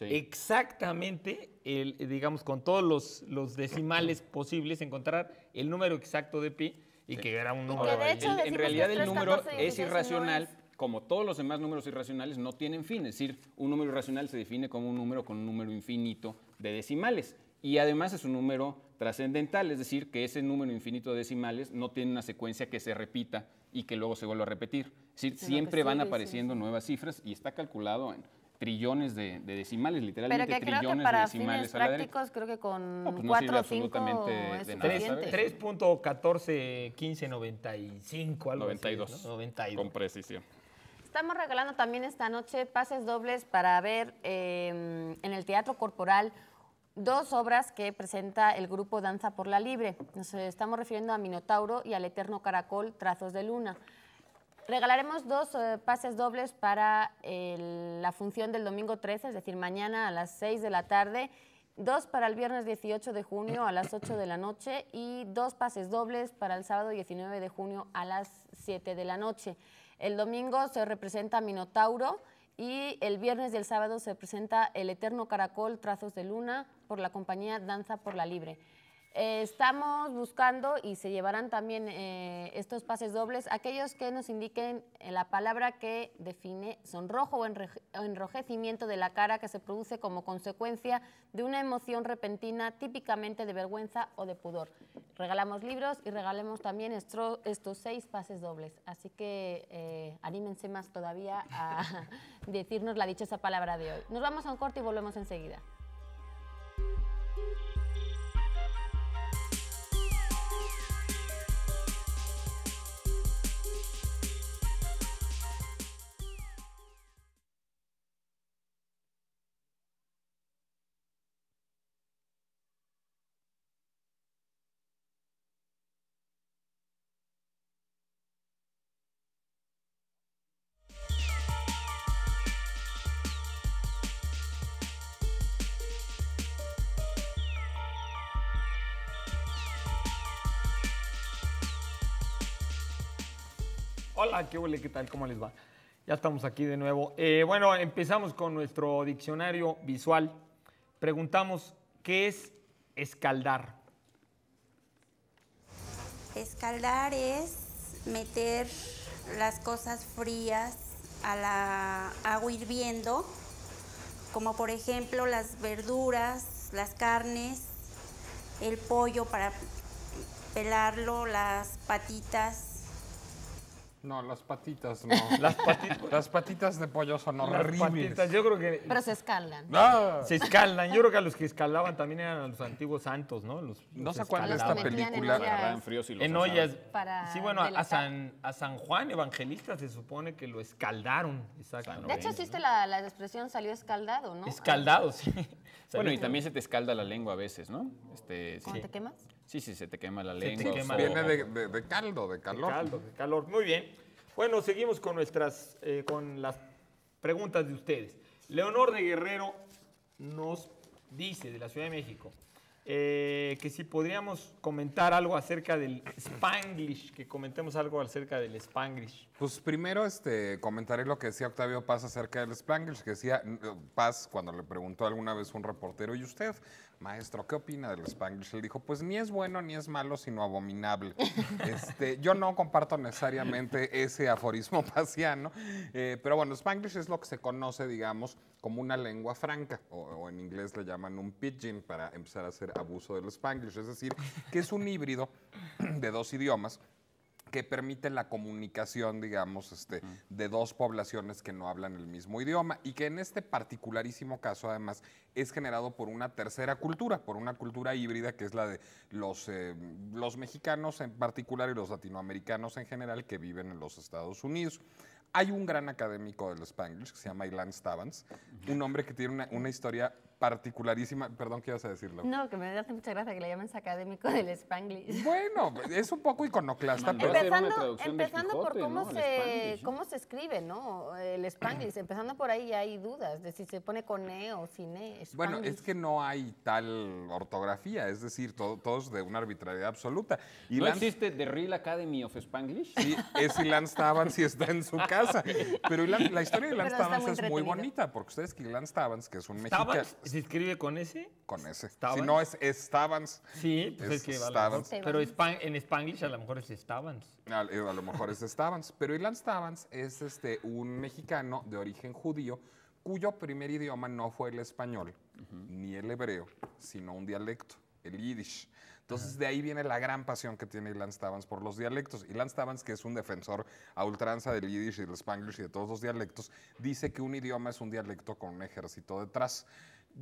exactamente, el, digamos, con todos los, decimales posibles, encontrar el número exacto de Pi y que era un número. en realidad el número es irracional como todos los demás números irracionales, no tienen fin. Es decir, un número irracional se define como un número con un número infinito de decimales. Y además es un número trascendental, es decir, que ese número infinito de decimales no tiene una secuencia que se repita y que luego se vuelva a repetir. Es decir, siempre van apareciendo nuevas cifras y está calculado en trillones de, de, decimales, literalmente Pero que trillones creo que para de decimales. Fines prácticos, creo que con no, pues no 4 o 5 3.141595, algo 92, así, 92. Con precisión estamos regalando también esta noche pases dobles para ver em, en el Teatro Corporal dos obras que presenta el grupo Danza por la Libre. Nos eh, estamos refiriendo a Minotauro y al Eterno Caracol Trazos de Luna. Regalaremos dos eh, pases dobles para la función del domingo 13, es decir, mañana a las 6 de la tarde, dos para el viernes 18 de junio a las 8 de la noche y dos pases dobles para el sábado 19 de junio a las 7 de la noche. El domingo se representa Minotauro y el viernes y el sábado se presenta El Eterno Caracol, Trazos de Luna, por la compañía Danza por la Libre. Eh, estamos buscando y se llevarán también eh, estos pases dobles aquellos que nos indiquen eh, la palabra que define sonrojo o enrojecimiento de la cara que se produce como consecuencia de una emoción repentina típicamente de vergüenza o de pudor. Regalamos libros y regalemos también estos seis pases dobles. Así que anímense más todavía a decirnos la dichosa palabra de hoy. Nos vamos a un corte y volvemos enseguida. Hola, ¿qué huele? ¿Qué tal? ¿Cómo les va? Ya estamos aquí de nuevo. Eh, bueno, empezamos con nuestro diccionario visual. Preguntamos, ¿qué es escaldar? Escaldar es meter las cosas frías a la agua hirviendo, como por ejemplo las verduras, las carnes, el pollo para pelarlo, las patitas, no, las patitas no. Las, patitas de pollo son Patitas, yo creo que... Pero se escaldan, ah. Se escaldan, Yo creo que a los que escaldaban también eran los antiguos santos, ¿no? Los, no sé cuál es esta película. En Fríos y sí, bueno, a San, Juan Evangelista se supone que lo escaldaron. Exacto. De hecho, existe la, expresión salió escaldado, ¿no? Escaldado, sí. bueno, y también se te escalda la lengua a veces, ¿no? Este, te quemas? Sí, sí, se te quema la lengua. Viene de, caldo, de calor. De caldo, de calor. Muy bien. Bueno, seguimos con nuestras, eh, con las preguntas de ustedes. Leonor de Guerrero nos dice, de la Ciudad de México, eh, que si podríamos comentar algo acerca del Spanglish, que comentemos algo acerca del Spanglish. Pues primero este, comentaré lo que decía Octavio Paz acerca del Spanglish, que decía mm, Paz cuando le preguntó alguna vez un reportero, ¿y usted maestro, ¿qué opina del Spanglish? Le dijo, pues ni es bueno ni es malo, sino abominable. Este, yo no comparto necesariamente ese aforismo pasiano, eh, pero bueno, Spanglish es lo que se conoce, digamos, como una lengua franca, o, en inglés le llaman un pidgin para empezar a hacer abuso del Spanglish, es decir, que es un híbrido de dos idiomas que permite la comunicación, digamos, este, de dos poblaciones que no hablan el mismo idioma y que en este particularísimo caso, además, es generado por una tercera cultura, por una cultura híbrida que es la de los, eh, los mexicanos en particular y los latinoamericanos en general que viven en los Estados Unidos. Hay un gran académico del Spanglish que se llama Ilan Stavans, un hombre que tiene una, una historia particularísima. Perdón, ¿qué ibas a decirlo? No, que me hace mucha gracia que le llamen académico del Spanglish. Bueno, es un poco iconoclasta. pero... Empezando, por cómo, se, cómo se escribe, ¿no? El Spanglish. empezando por ahí ya hay dudas de si se pone con E o sin E. Bueno, es que no hay tal ortografía, es decir, todo, todos de una arbitrariedad absoluta. Y ¿No existe The Real Academy of Spanglish? Sí, es Ilan Stavans y está en su casa. Pero la historia de Ilan Stavans es muy bonita, porque ustedes que Ilan Stavans, que es un mexicano... ¿Se escribe con S? Con S. Si no es Stavans. Sí, pues es, Pero en Spanglish a lo mejor es Stavans. A, eh, lo mejor es Stavans. Pero Ilan Stavans es este, un mexicano de origen judío cuyo primer idioma no fue el español ni el hebreo, sino un dialecto, el yiddish. Entonces, de ahí viene la gran pasión que tiene Ilan Stavans por los dialectos. Ilan Stavans, que es un defensor a ultranza del Yiddish y del Spanglish y de todos los dialectos, dice que un idioma es un dialecto con un ejército detrás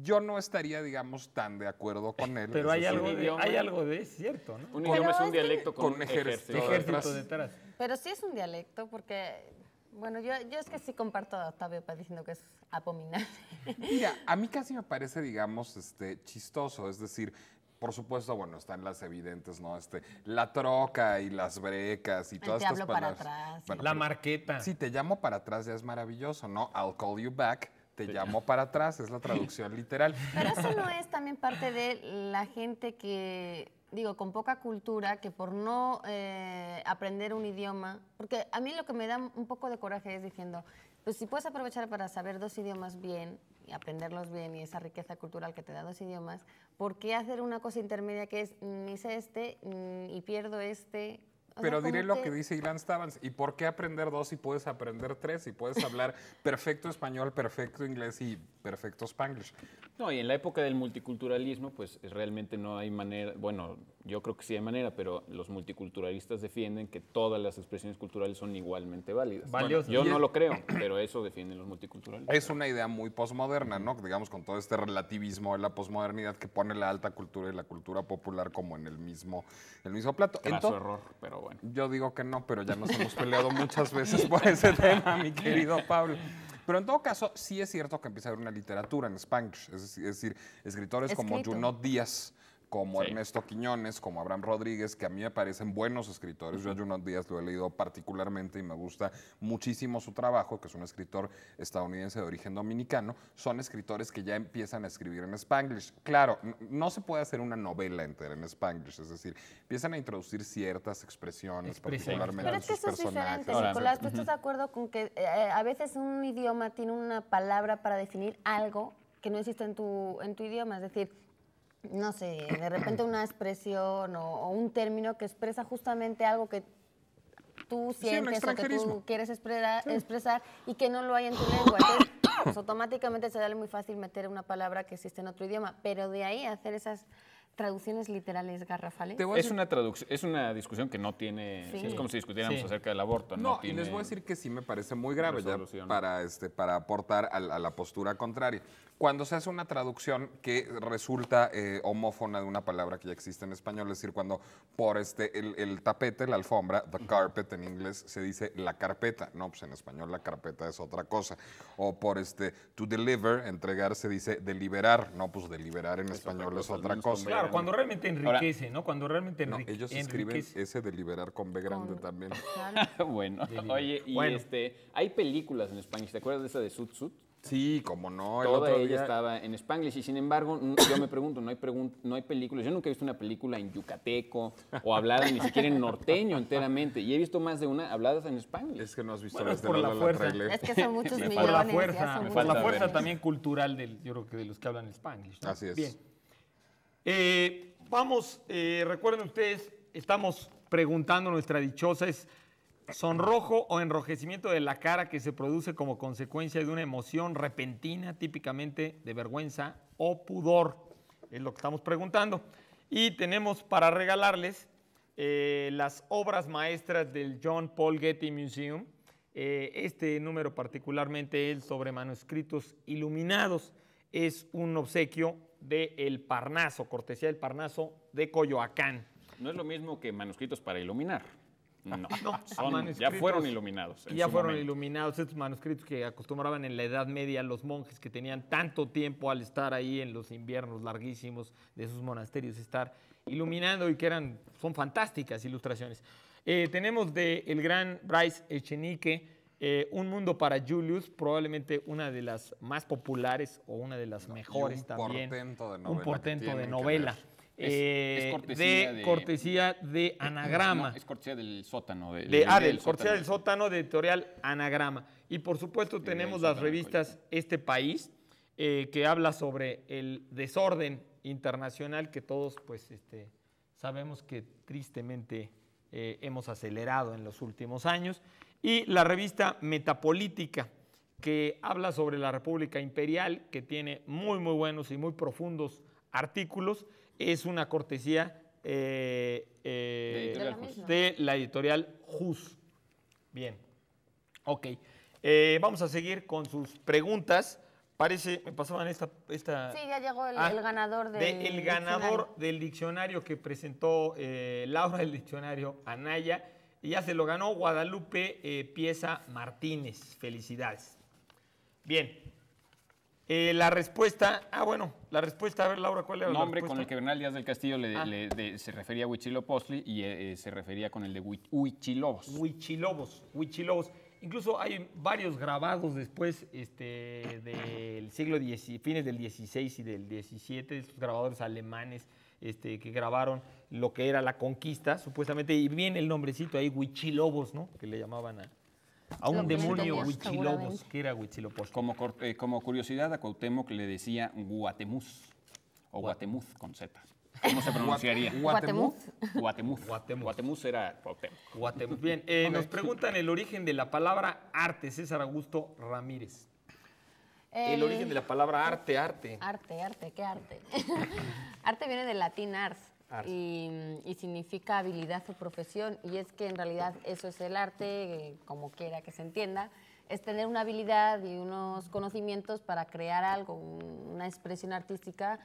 yo no estaría, digamos, tan de acuerdo con él. Pero hay algo, de, hay algo de cierto, ¿no? Un idioma es un dialecto con, ejército, detrás. Pero sí es un dialecto porque bueno, yo, es que sí comparto a Octavio diciendo que es abominable. Mira, a mí casi me parece, digamos, este, chistoso. Es decir, por supuesto, bueno, están las evidentes, ¿no? Este, la troca y las brecas y todas te estas para atrás. la marqueta. Si te llamo para atrás, ya es maravilloso, ¿no? I'll call you back te llamó para atrás, es la traducción literal. Pero eso no es también parte de la gente que, digo, con poca cultura, que por no eh, aprender un idioma, porque a mí lo que me da un poco de coraje es diciendo, pues si puedes aprovechar para saber dos idiomas bien y aprenderlos bien y esa riqueza cultural que te da dos idiomas, ¿por qué hacer una cosa intermedia que es ni sé este y pierdo este pero diré lo que dice Ilan Stavans. ¿Y por qué aprender dos si puedes aprender tres? Si puedes hablar perfecto español, perfecto inglés y perfecto spanglish. No, y en la época del multiculturalismo, pues realmente no hay manera, bueno, yo creo que sí hay manera, pero los multiculturalistas defienden que todas las expresiones culturales son igualmente válidas. yo no lo creo, pero eso defienden los multiculturalistas. Es una idea muy posmoderna, ¿no? Digamos, con todo este relativismo de la posmodernidad que pone la alta cultura y la cultura popular como en el mismo, el mismo plato. error, pero bueno. Yo digo que no, pero ya nos hemos peleado muchas veces por ese tema, mi querido Pablo. Pero en todo caso, sí es cierto que empieza a haber una literatura en Spanish, es, decir, escritores como Junot Díaz como Ernesto Quiñones, como Abraham Rodríguez, que a mí me parecen buenos escritores. Yo a unos días lo he leído particularmente y me gusta muchísimo su trabajo, que es un escritor estadounidense de origen dominicano. Son escritores que ya empiezan a escribir en Spanglish. Claro, no se puede hacer una novela entera en Spanglish, es decir, empiezan a introducir ciertas expresiones, particularmente Pero es que eso es diferente, Nicolás. ¿Tú estás de acuerdo con que eh, eh, a veces un idioma tiene una palabra para definir algo que no existe en tu, en tu idioma? Es decir, no sé, de repente una expresión o, un término que expresa justamente algo que tú sientes o que tú quieres expresar y que no lo hay en tu lengua. pues, automáticamente se da muy fácil meter una palabra que existe en otro idioma, pero de ahí hacer esas traducciones literales garrafales. Es, una traducción, es una discusión que no tiene. Es como si discutiéramos acerca del aborto. No, y les voy a decir que sí me parece muy grave ya para, este, para aportar a la, postura contraria. Cuando se hace una traducción que resulta eh, homófona de una palabra que ya existe en español, es decir, cuando por este el, tapete, la alfombra, the carpet en inglés, se dice la carpeta. No, pues en español la carpeta es otra cosa. O por este to deliver, entregar, se dice deliberar. No, pues deliberar en español es otra cosa cuando realmente enriquece, ¿no? Cuando realmente enriquece. No, ellos escriben ese de con B grande también. bueno, oye, y este, hay películas en español. ¿te acuerdas de esa de Sud Sud? Sí, como no. El Toda ella estaba en Spanglish y sin embargo, yo me pregunto, no hay, no hay películas, yo nunca he visto una película en yucateco o hablada ni siquiera en norteño enteramente y he visto más de una habladas en español. Es que no has visto las de por la, fuerza. es que son muchos millones. Por la fuerza, por la fuerza también cultural del, yo creo que de los que hablan Spanglish. ¿no? Así es. Bien. Eh, vamos, eh, recuerden ustedes, estamos preguntando nuestra dichosa, es sonrojo o enrojecimiento de la cara que se produce como consecuencia de una emoción repentina, típicamente de vergüenza o pudor, es lo que estamos preguntando. Y tenemos para regalarles eh, las obras maestras del John Paul Getty Museum. este número particularmente es sobre manuscritos iluminados. Es un obsequio de El Parnaso, cortesía del Parnaso de Coyoacán. No es lo mismo que manuscritos para iluminar. No, ya fueron iluminados. ya fueron iluminados estos manuscritos que acostumbraban en la Edad Media los monjes que tenían tanto tiempo al estar ahí en los inviernos larguísimos de sus monasterios, estar iluminando y que eran, son fantásticas ilustraciones. Eh, tenemos del el gran Bryce Echenique eh, un mundo para Julius, probablemente una de las más populares o una de las mejores un también. Portento de novela un portento de novela. Es, eh, cortesía de, cortesía de Anagrama. es cortesía del sótano. De, de ah, cortesía del sótano de editorial Anagrama. Y por supuesto tenemos las revistas Este País, eh, que habla sobre el desorden internacional que todos pues este, sabemos que tristemente hemos acelerado en los últimos años y la revista Metapolítica, que habla sobre la República Imperial, que tiene muy, muy buenos y muy profundos artículos. Es una cortesía eh, eh, de, la editorial JUS. Bien, ok. Eh, vamos a seguir con sus preguntas. Parece, me pasaban esta... sí, ya llegó el, ganador ah, del de, El ganador del diccionario que presentó Laura, el diccionario Anaya. Y ya se lo ganó Guadalupe eh, Pieza Martínez. Felicidades. Bien. Eh, la respuesta, ah, bueno, la respuesta, a ver, Laura, ¿cuál era la Nombre con el que Bernal Díaz del Castillo ah. se refería a Huichilopostli y eh, se refería con el de Huichilobos. Huichilobos, Huichilobos. Incluso hay varios grabados después este, del siglo XVI, fines del XVI y del XVII, estos grabadores alemanes este, que grabaron lo que era la conquista, supuestamente, y viene el nombrecito ahí, Huichilobos, ¿no? Que le llamaban a, un demonio Huichilobos, que era Huichilopos. Eh, como, curiosidad, a Cuauhtémoc le decía Guatemuz, o Guatemuz con Z. ¿Cómo se pronunciaría? Guatemuz. Guatemuz. Guatemuz. era Cuauhtémoc. Guatemuz. Bien, eh, nos preguntan el origen de la palabra arte, César Augusto Ramírez. El, origen de la palabra arte, arte. Arte, arte, ¿qué arte? arte viene del latín ars, y, significa habilidad o profesión. Y es que en realidad eso es el arte, como quiera que se entienda, es tener una habilidad y unos conocimientos para crear algo, una expresión artística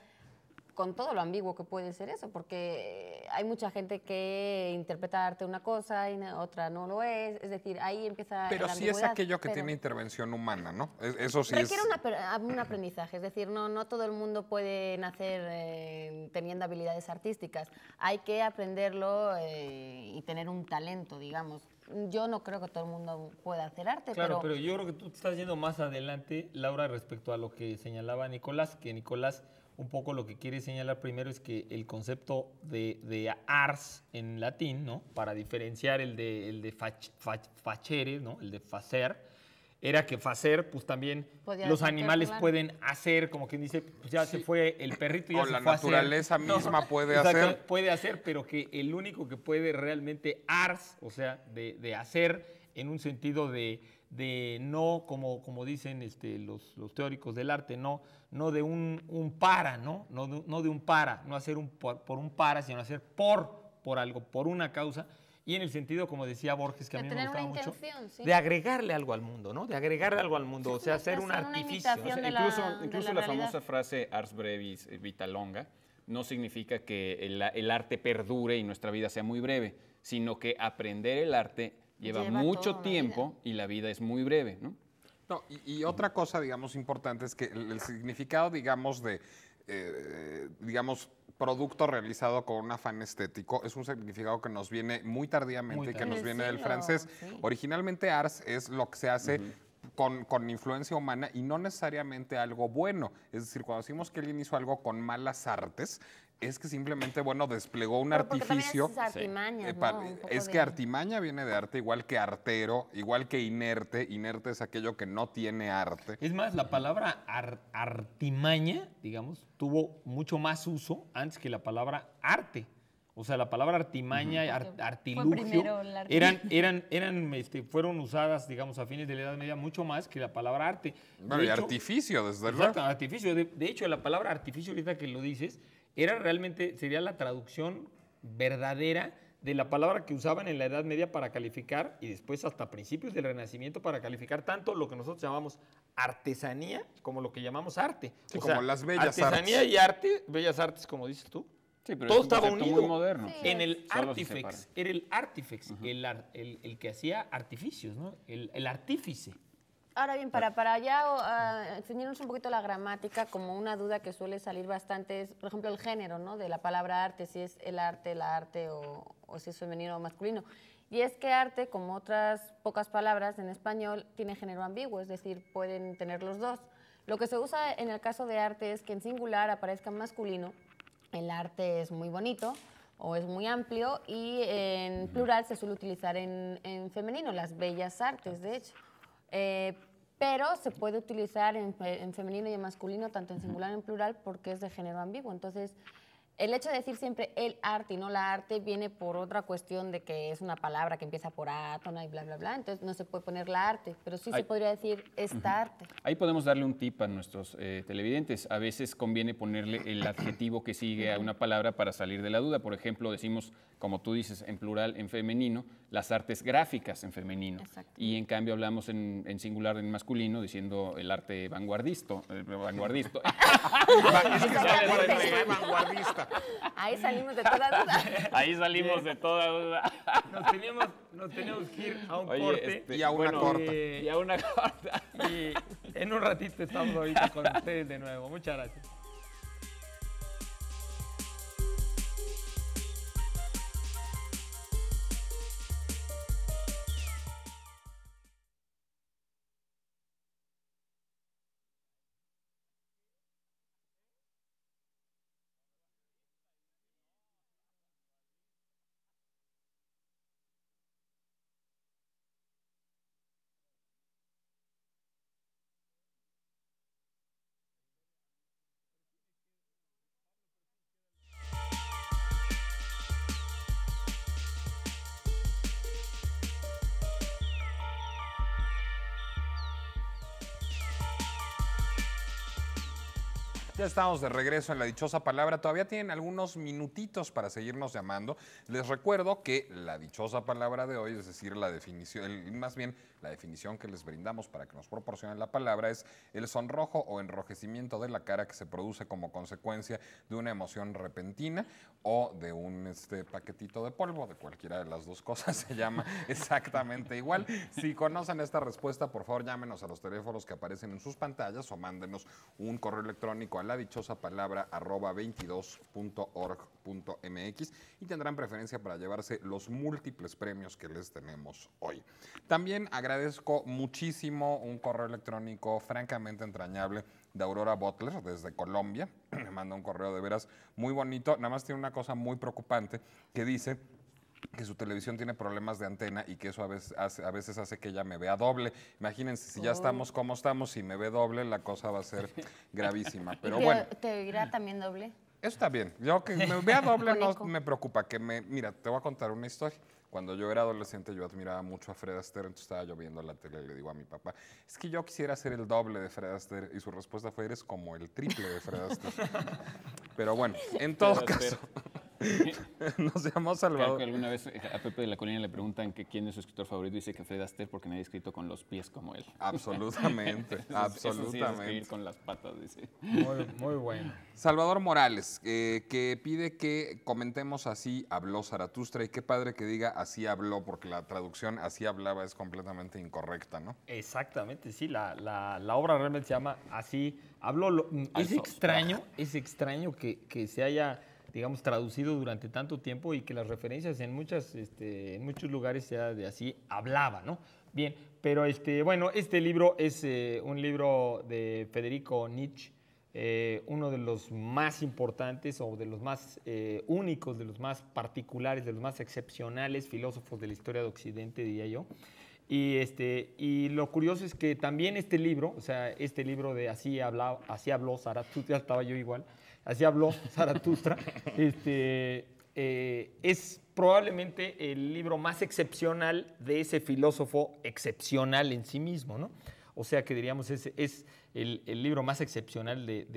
con todo lo ambiguo que puede ser eso, porque hay mucha gente que interpreta arte una cosa y otra no lo es, es decir, ahí empieza... Pero si es aquello que tiene intervención humana, ¿no? Eso sí Requiere es... Ah, un aprendizaje, es decir, no, no todo el mundo puede nacer eh, teniendo habilidades artísticas, hay que aprenderlo eh, y tener un talento, digamos yo no creo que todo el mundo pueda hacer arte. Claro, pero... pero, yo creo que tú estás yendo más adelante, Laura, respecto a lo que señalaba Nicolás, que Nicolás un poco lo que quiere señalar primero es que el concepto de, ars en latín, ¿no? Para diferenciar el de, el de facere, ¿no? El de facer, era que facer, pues también los animales pueden hacer, como quien dice, pues, ya se fue el perrito y ya la naturaleza misma puede hacer. Puede hacer, pero que el único que puede realmente ars, o sea, de hacer en un sentido de de no, como, como dicen este, los, los, teóricos del arte, no, no de un, un para, ¿no? No de, un para, no hacer un por, un para, sino hacer por, por algo, por una causa. Y en el sentido, como decía Borges, que a mí me gustaba mucho, de agregarle algo al mundo, ¿no? De agregarle algo al mundo, o sea, hacer un artificio. incluso la, incluso famosa frase Ars brevis eh, vita longa no significa que el, el arte perdure y nuestra vida sea muy breve, sino que aprender el arte Lleva, mucho tiempo y la vida es muy breve, ¿no? No, y, otra cosa, digamos, importante es que el, significado, digamos, de, eh, digamos, producto realizado con un afán estético es un significado que nos viene muy tardíamente y que nos viene del francés. Originalmente arts es lo que se hace Con, con, influencia humana y no necesariamente algo bueno. Es decir, cuando decimos que alguien hizo algo con malas artes, es que simplemente, bueno, desplegó un artificio. Eh, es, que artimaña viene de arte, igual que artero, igual que inerte. Inerte es aquello que no tiene arte. Es más, la palabra artimaña, digamos, tuvo mucho más uso antes que la palabra arte. O sea, la palabra artimaña, y artilugio, eran, eran, este, fueron usadas, digamos, a fines de la Edad Media mucho más que la palabra arte. Bueno, y artificio, desde luego. Exacto, artificio. de, hecho, la palabra artificio, ahorita que lo dices, era realmente, sería la traducción verdadera de la palabra que usaban en la Edad Media para calificar y después hasta principios del Renacimiento para calificar tanto lo que nosotros llamamos artesanía como lo que llamamos arte. como las bellas artesanía y arte, bellas artes como dices tú. Todo estaba unido en el era el artifex, el, el, que hacía artificios, el artífice. Ahora bien, para, para ya ah, enseñarnos un poquito la gramática, como una duda que suele salir bastante es, por ejemplo, el género, ¿no? De la palabra arte, si es el arte, la arte o, si es femenino o masculino. Y es que arte, como otras pocas palabras en español, tiene género ambiguo, es decir, pueden tener los dos. Lo que se usa en el caso de arte es que en singular aparezca masculino, el arte es muy bonito o es muy amplio, y en plural se suele utilizar en, en femenino, las bellas artes, de hecho. Eh, pero se puede utilizar en, femenino y en masculino, tanto en singular y en plural, porque es de género ambiguo. Entonces, el hecho de decir siempre el arte y no la arte viene por otra cuestión de que es una palabra que empieza por átona y bla, bla, bla. Entonces no se puede poner la arte, pero sí se podría decir esta arte. Ahí podemos darle un tip a nuestros eh, televidentes. A veces conviene ponerle el adjetivo que sigue a una palabra para salir de la duda. Por ejemplo, decimos, como tú dices, en plural, en femenino, las artes gráficas en femenino. Y en cambio hablamos en, singular, en masculino, diciendo el arte vanguardista. Eh, vanguardista. vanguardista. Ahí salimos de toda duda. Ahí salimos de toda duda. Nos teníamos, que ir a un corte. Este, y a una corta. y a una corta. Y en un ratito estamos ahorita con ustedes de nuevo. Muchas gracias. Ya estamos de regreso en la dichosa palabra. Todavía tienen algunos minutitos para seguirnos llamando. Les recuerdo que la dichosa palabra de hoy, es decir, la definición, más bien la definición que les brindamos para que nos proporcionen la palabra es el sonrojo o enrojecimiento de la cara que se produce como consecuencia de una emoción repentina o de un este, paquetito de polvo, de cualquiera de las dos cosas se llama exactamente igual. Si conocen esta respuesta, por favor llámenos a los teléfonos que aparecen en sus pantallas o mándenos un correo electrónico al la dichosa palabra arroba 22.org.mx y tendrán preferencia para llevarse los múltiples premios que les tenemos hoy. También agradezco muchísimo un correo electrónico francamente entrañable de Aurora Butler desde Colombia. Me manda un correo de veras muy bonito. Nada más tiene una cosa muy preocupante que dice que su televisión tiene problemas de antena y que eso a veces hace, que ella me vea doble. Imagínense, si ya estamos como estamos, y me ve doble, la cosa va a ser gravísima. Pero bueno. ¿Te irá también doble? Eso está bien. Yo que me vea doble no me preocupa. Que me, mira, te voy a contar una historia. Cuando yo era adolescente, yo admiraba mucho a Fred Astaire, entonces estaba yo viendo la tele y le digo a mi papá, es que yo quisiera ser el doble de Fred Astaire. Y su respuesta fue, eres como el triple de Fred Astaire. Pero bueno, en todo caso... Nos llamó Salvador. Creo que alguna vez eh, a Pepe de la Colina le preguntan quién es su escritor favorito y dice que Fred Astaire porque nadie ha escrito con los pies como él. Absolutamente, absolutamente. con las patas, dice. Muy, bueno. Salvador Morales, eh, que pide que comentemos así habló Zaratustra y qué padre que diga así habló porque la traducción así hablaba es completamente incorrecta, ¿no? Exactamente, sí, la, obra realmente se llama así habló. Mm, es extraño, es extraño que, que se haya digamos, traducido durante tanto tiempo y que las referencias en, este, en muchos lugares ya de así, hablaba, ¿no? Bien, pero este, bueno, este libro es eh, un libro de Federico Nietzsche, eh, uno de los más importantes o de los más eh, únicos, de los más particulares, de los más excepcionales filósofos de la historia de Occidente, diría yo. Y, este, y lo curioso es que también este libro, o sea, este libro de Así, hablaba, así habló Zaratustra, estaba yo igual, así habló Zaratustra, este, eh, es probablemente el libro más excepcional de ese filósofo excepcional en sí mismo, ¿no? O sea que diríamos, es, es el, libro más excepcional de,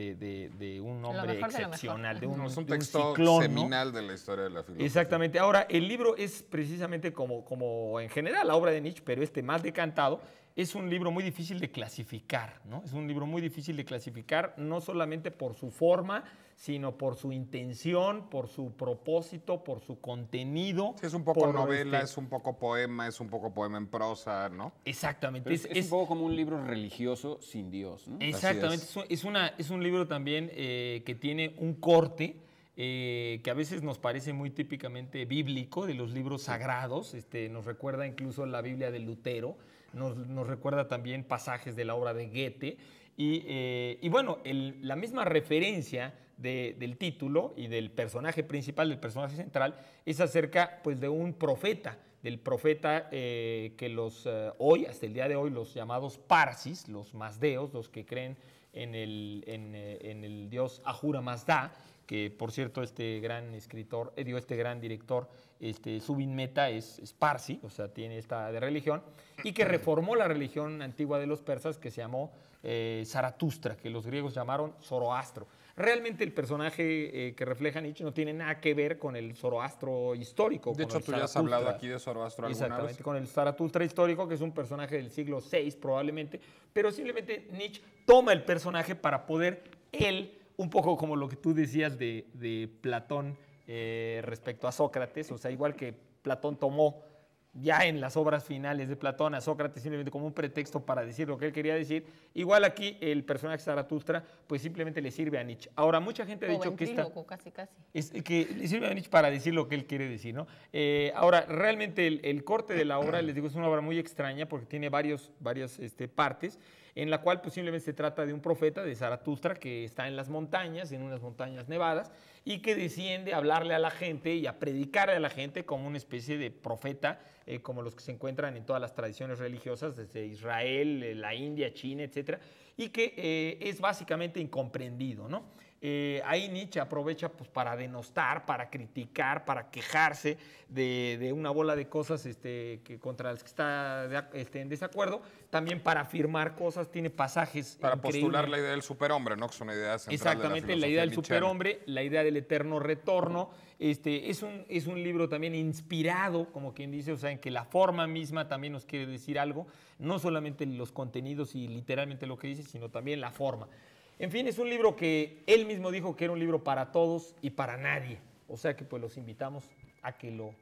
un hombre excepcional, de, un, es un texto seminal de la historia de la filosofía. Exactamente. Ahora, el libro es precisamente como, como en general la obra de Nietzsche, pero este más decantado, es un libro muy difícil de clasificar, ¿no? Es un libro muy difícil de clasificar, no solamente por su forma, sino por su intención, por su propósito, por su contenido. es un poco novela, este es un poco poema, es un poco poema en prosa, ¿no? Exactamente. Es, un poco como un libro religioso sin Dios, ¿no? Exactamente. Es. una, es un libro también eh, que tiene un corte. Eh, que a veces nos parece muy típicamente bíblico, de los libros sagrados, este, nos recuerda incluso la Biblia de Lutero, nos, recuerda también pasajes de la obra de Goethe. Y, eh, bueno, la misma referencia del título y del personaje principal, del personaje central, es acerca pues, de un profeta, del profeta eh, que los eh, hoy, hasta el día de hoy, los llamados parsis, los masdeos, los que creen en el, dios Ahura Mazda, que por cierto este gran escritor, dio este gran director este, su Subinmeta es, es, parsi, o sea, tiene esta de religión, y que reformó la religión antigua de los persas que se llamó eh, Zaratustra, que los griegos llamaron Zoroastro. Realmente el personaje eh, que refleja Nietzsche no tiene nada que ver con el Zoroastro histórico. De hecho, tú ya has hablado aquí de Zoroastro alguna Exactamente, con el Zaratustra histórico, que es un personaje del siglo VI probablemente, pero simplemente Nietzsche toma el personaje para poder él, un poco como lo que tú decías de Platón, eh, respecto a Sócrates, o sea, igual que Platón tomó ya en las obras finales de Platón a Sócrates simplemente como un pretexto para decir lo que él quería decir, igual aquí el personaje Zaratustra pues simplemente le sirve a Nietzsche. Ahora, mucha gente ha dicho que está... Es, que le sirve a Nietzsche para decir lo que él quiere decir, ¿no? Eh, ahora, realmente el, corte de la obra, les digo, es una obra muy extraña porque tiene varios, varias este, partes en la cual posiblemente pues, se trata de un profeta de Zaratustra que está en las montañas, en unas montañas nevadas, y que desciende a hablarle a la gente y a predicarle a la gente como una especie de profeta, eh, como los que se encuentran en todas las tradiciones religiosas, desde Israel, eh, la India, China, etc., y que eh, es básicamente incomprendido, ¿no? Eh, ahí Nietzsche aprovecha pues, para denostar, para criticar, para quejarse de, una bola de cosas este, que contra las que está este, en desacuerdo, también para afirmar cosas, tiene pasajes. Para postular la idea del superhombre, ¿no? Que es una idea central. Exactamente, de la, la, idea del superhombre, la idea del eterno retorno. Este, es, un, es un libro también inspirado, como quien dice, o sea, en que la forma misma también nos quiere decir algo, no solamente los contenidos y literalmente lo que dice, sino también la forma. En fin, es un libro que él mismo dijo que era un libro para todos y para nadie. O sea que pues los invitamos a que lo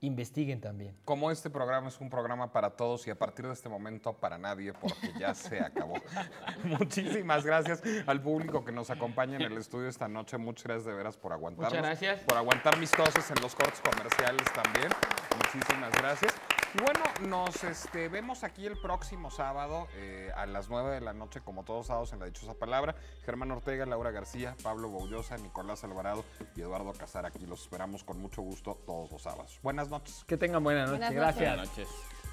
investiguen también. Como este programa es un programa para todos y a partir de este momento para nadie porque ya se acabó. Muchísimas gracias al público que nos acompaña en el estudio esta noche. Muchas gracias de veras por aguantarnos. Muchas gracias. Por aguantar mis toses en los cortes comerciales también. Muchísimas gracias bueno, nos este, vemos aquí el próximo sábado eh, a las 9 de la noche, como todos sábados en la dichosa palabra. Germán Ortega, Laura García, Pablo Boullosa, Nicolás Alvarado y Eduardo Casar. Aquí los esperamos con mucho gusto todos los sábados. Buenas noches. Que tengan buena noche. buenas noches. Gracias. Buenas noches.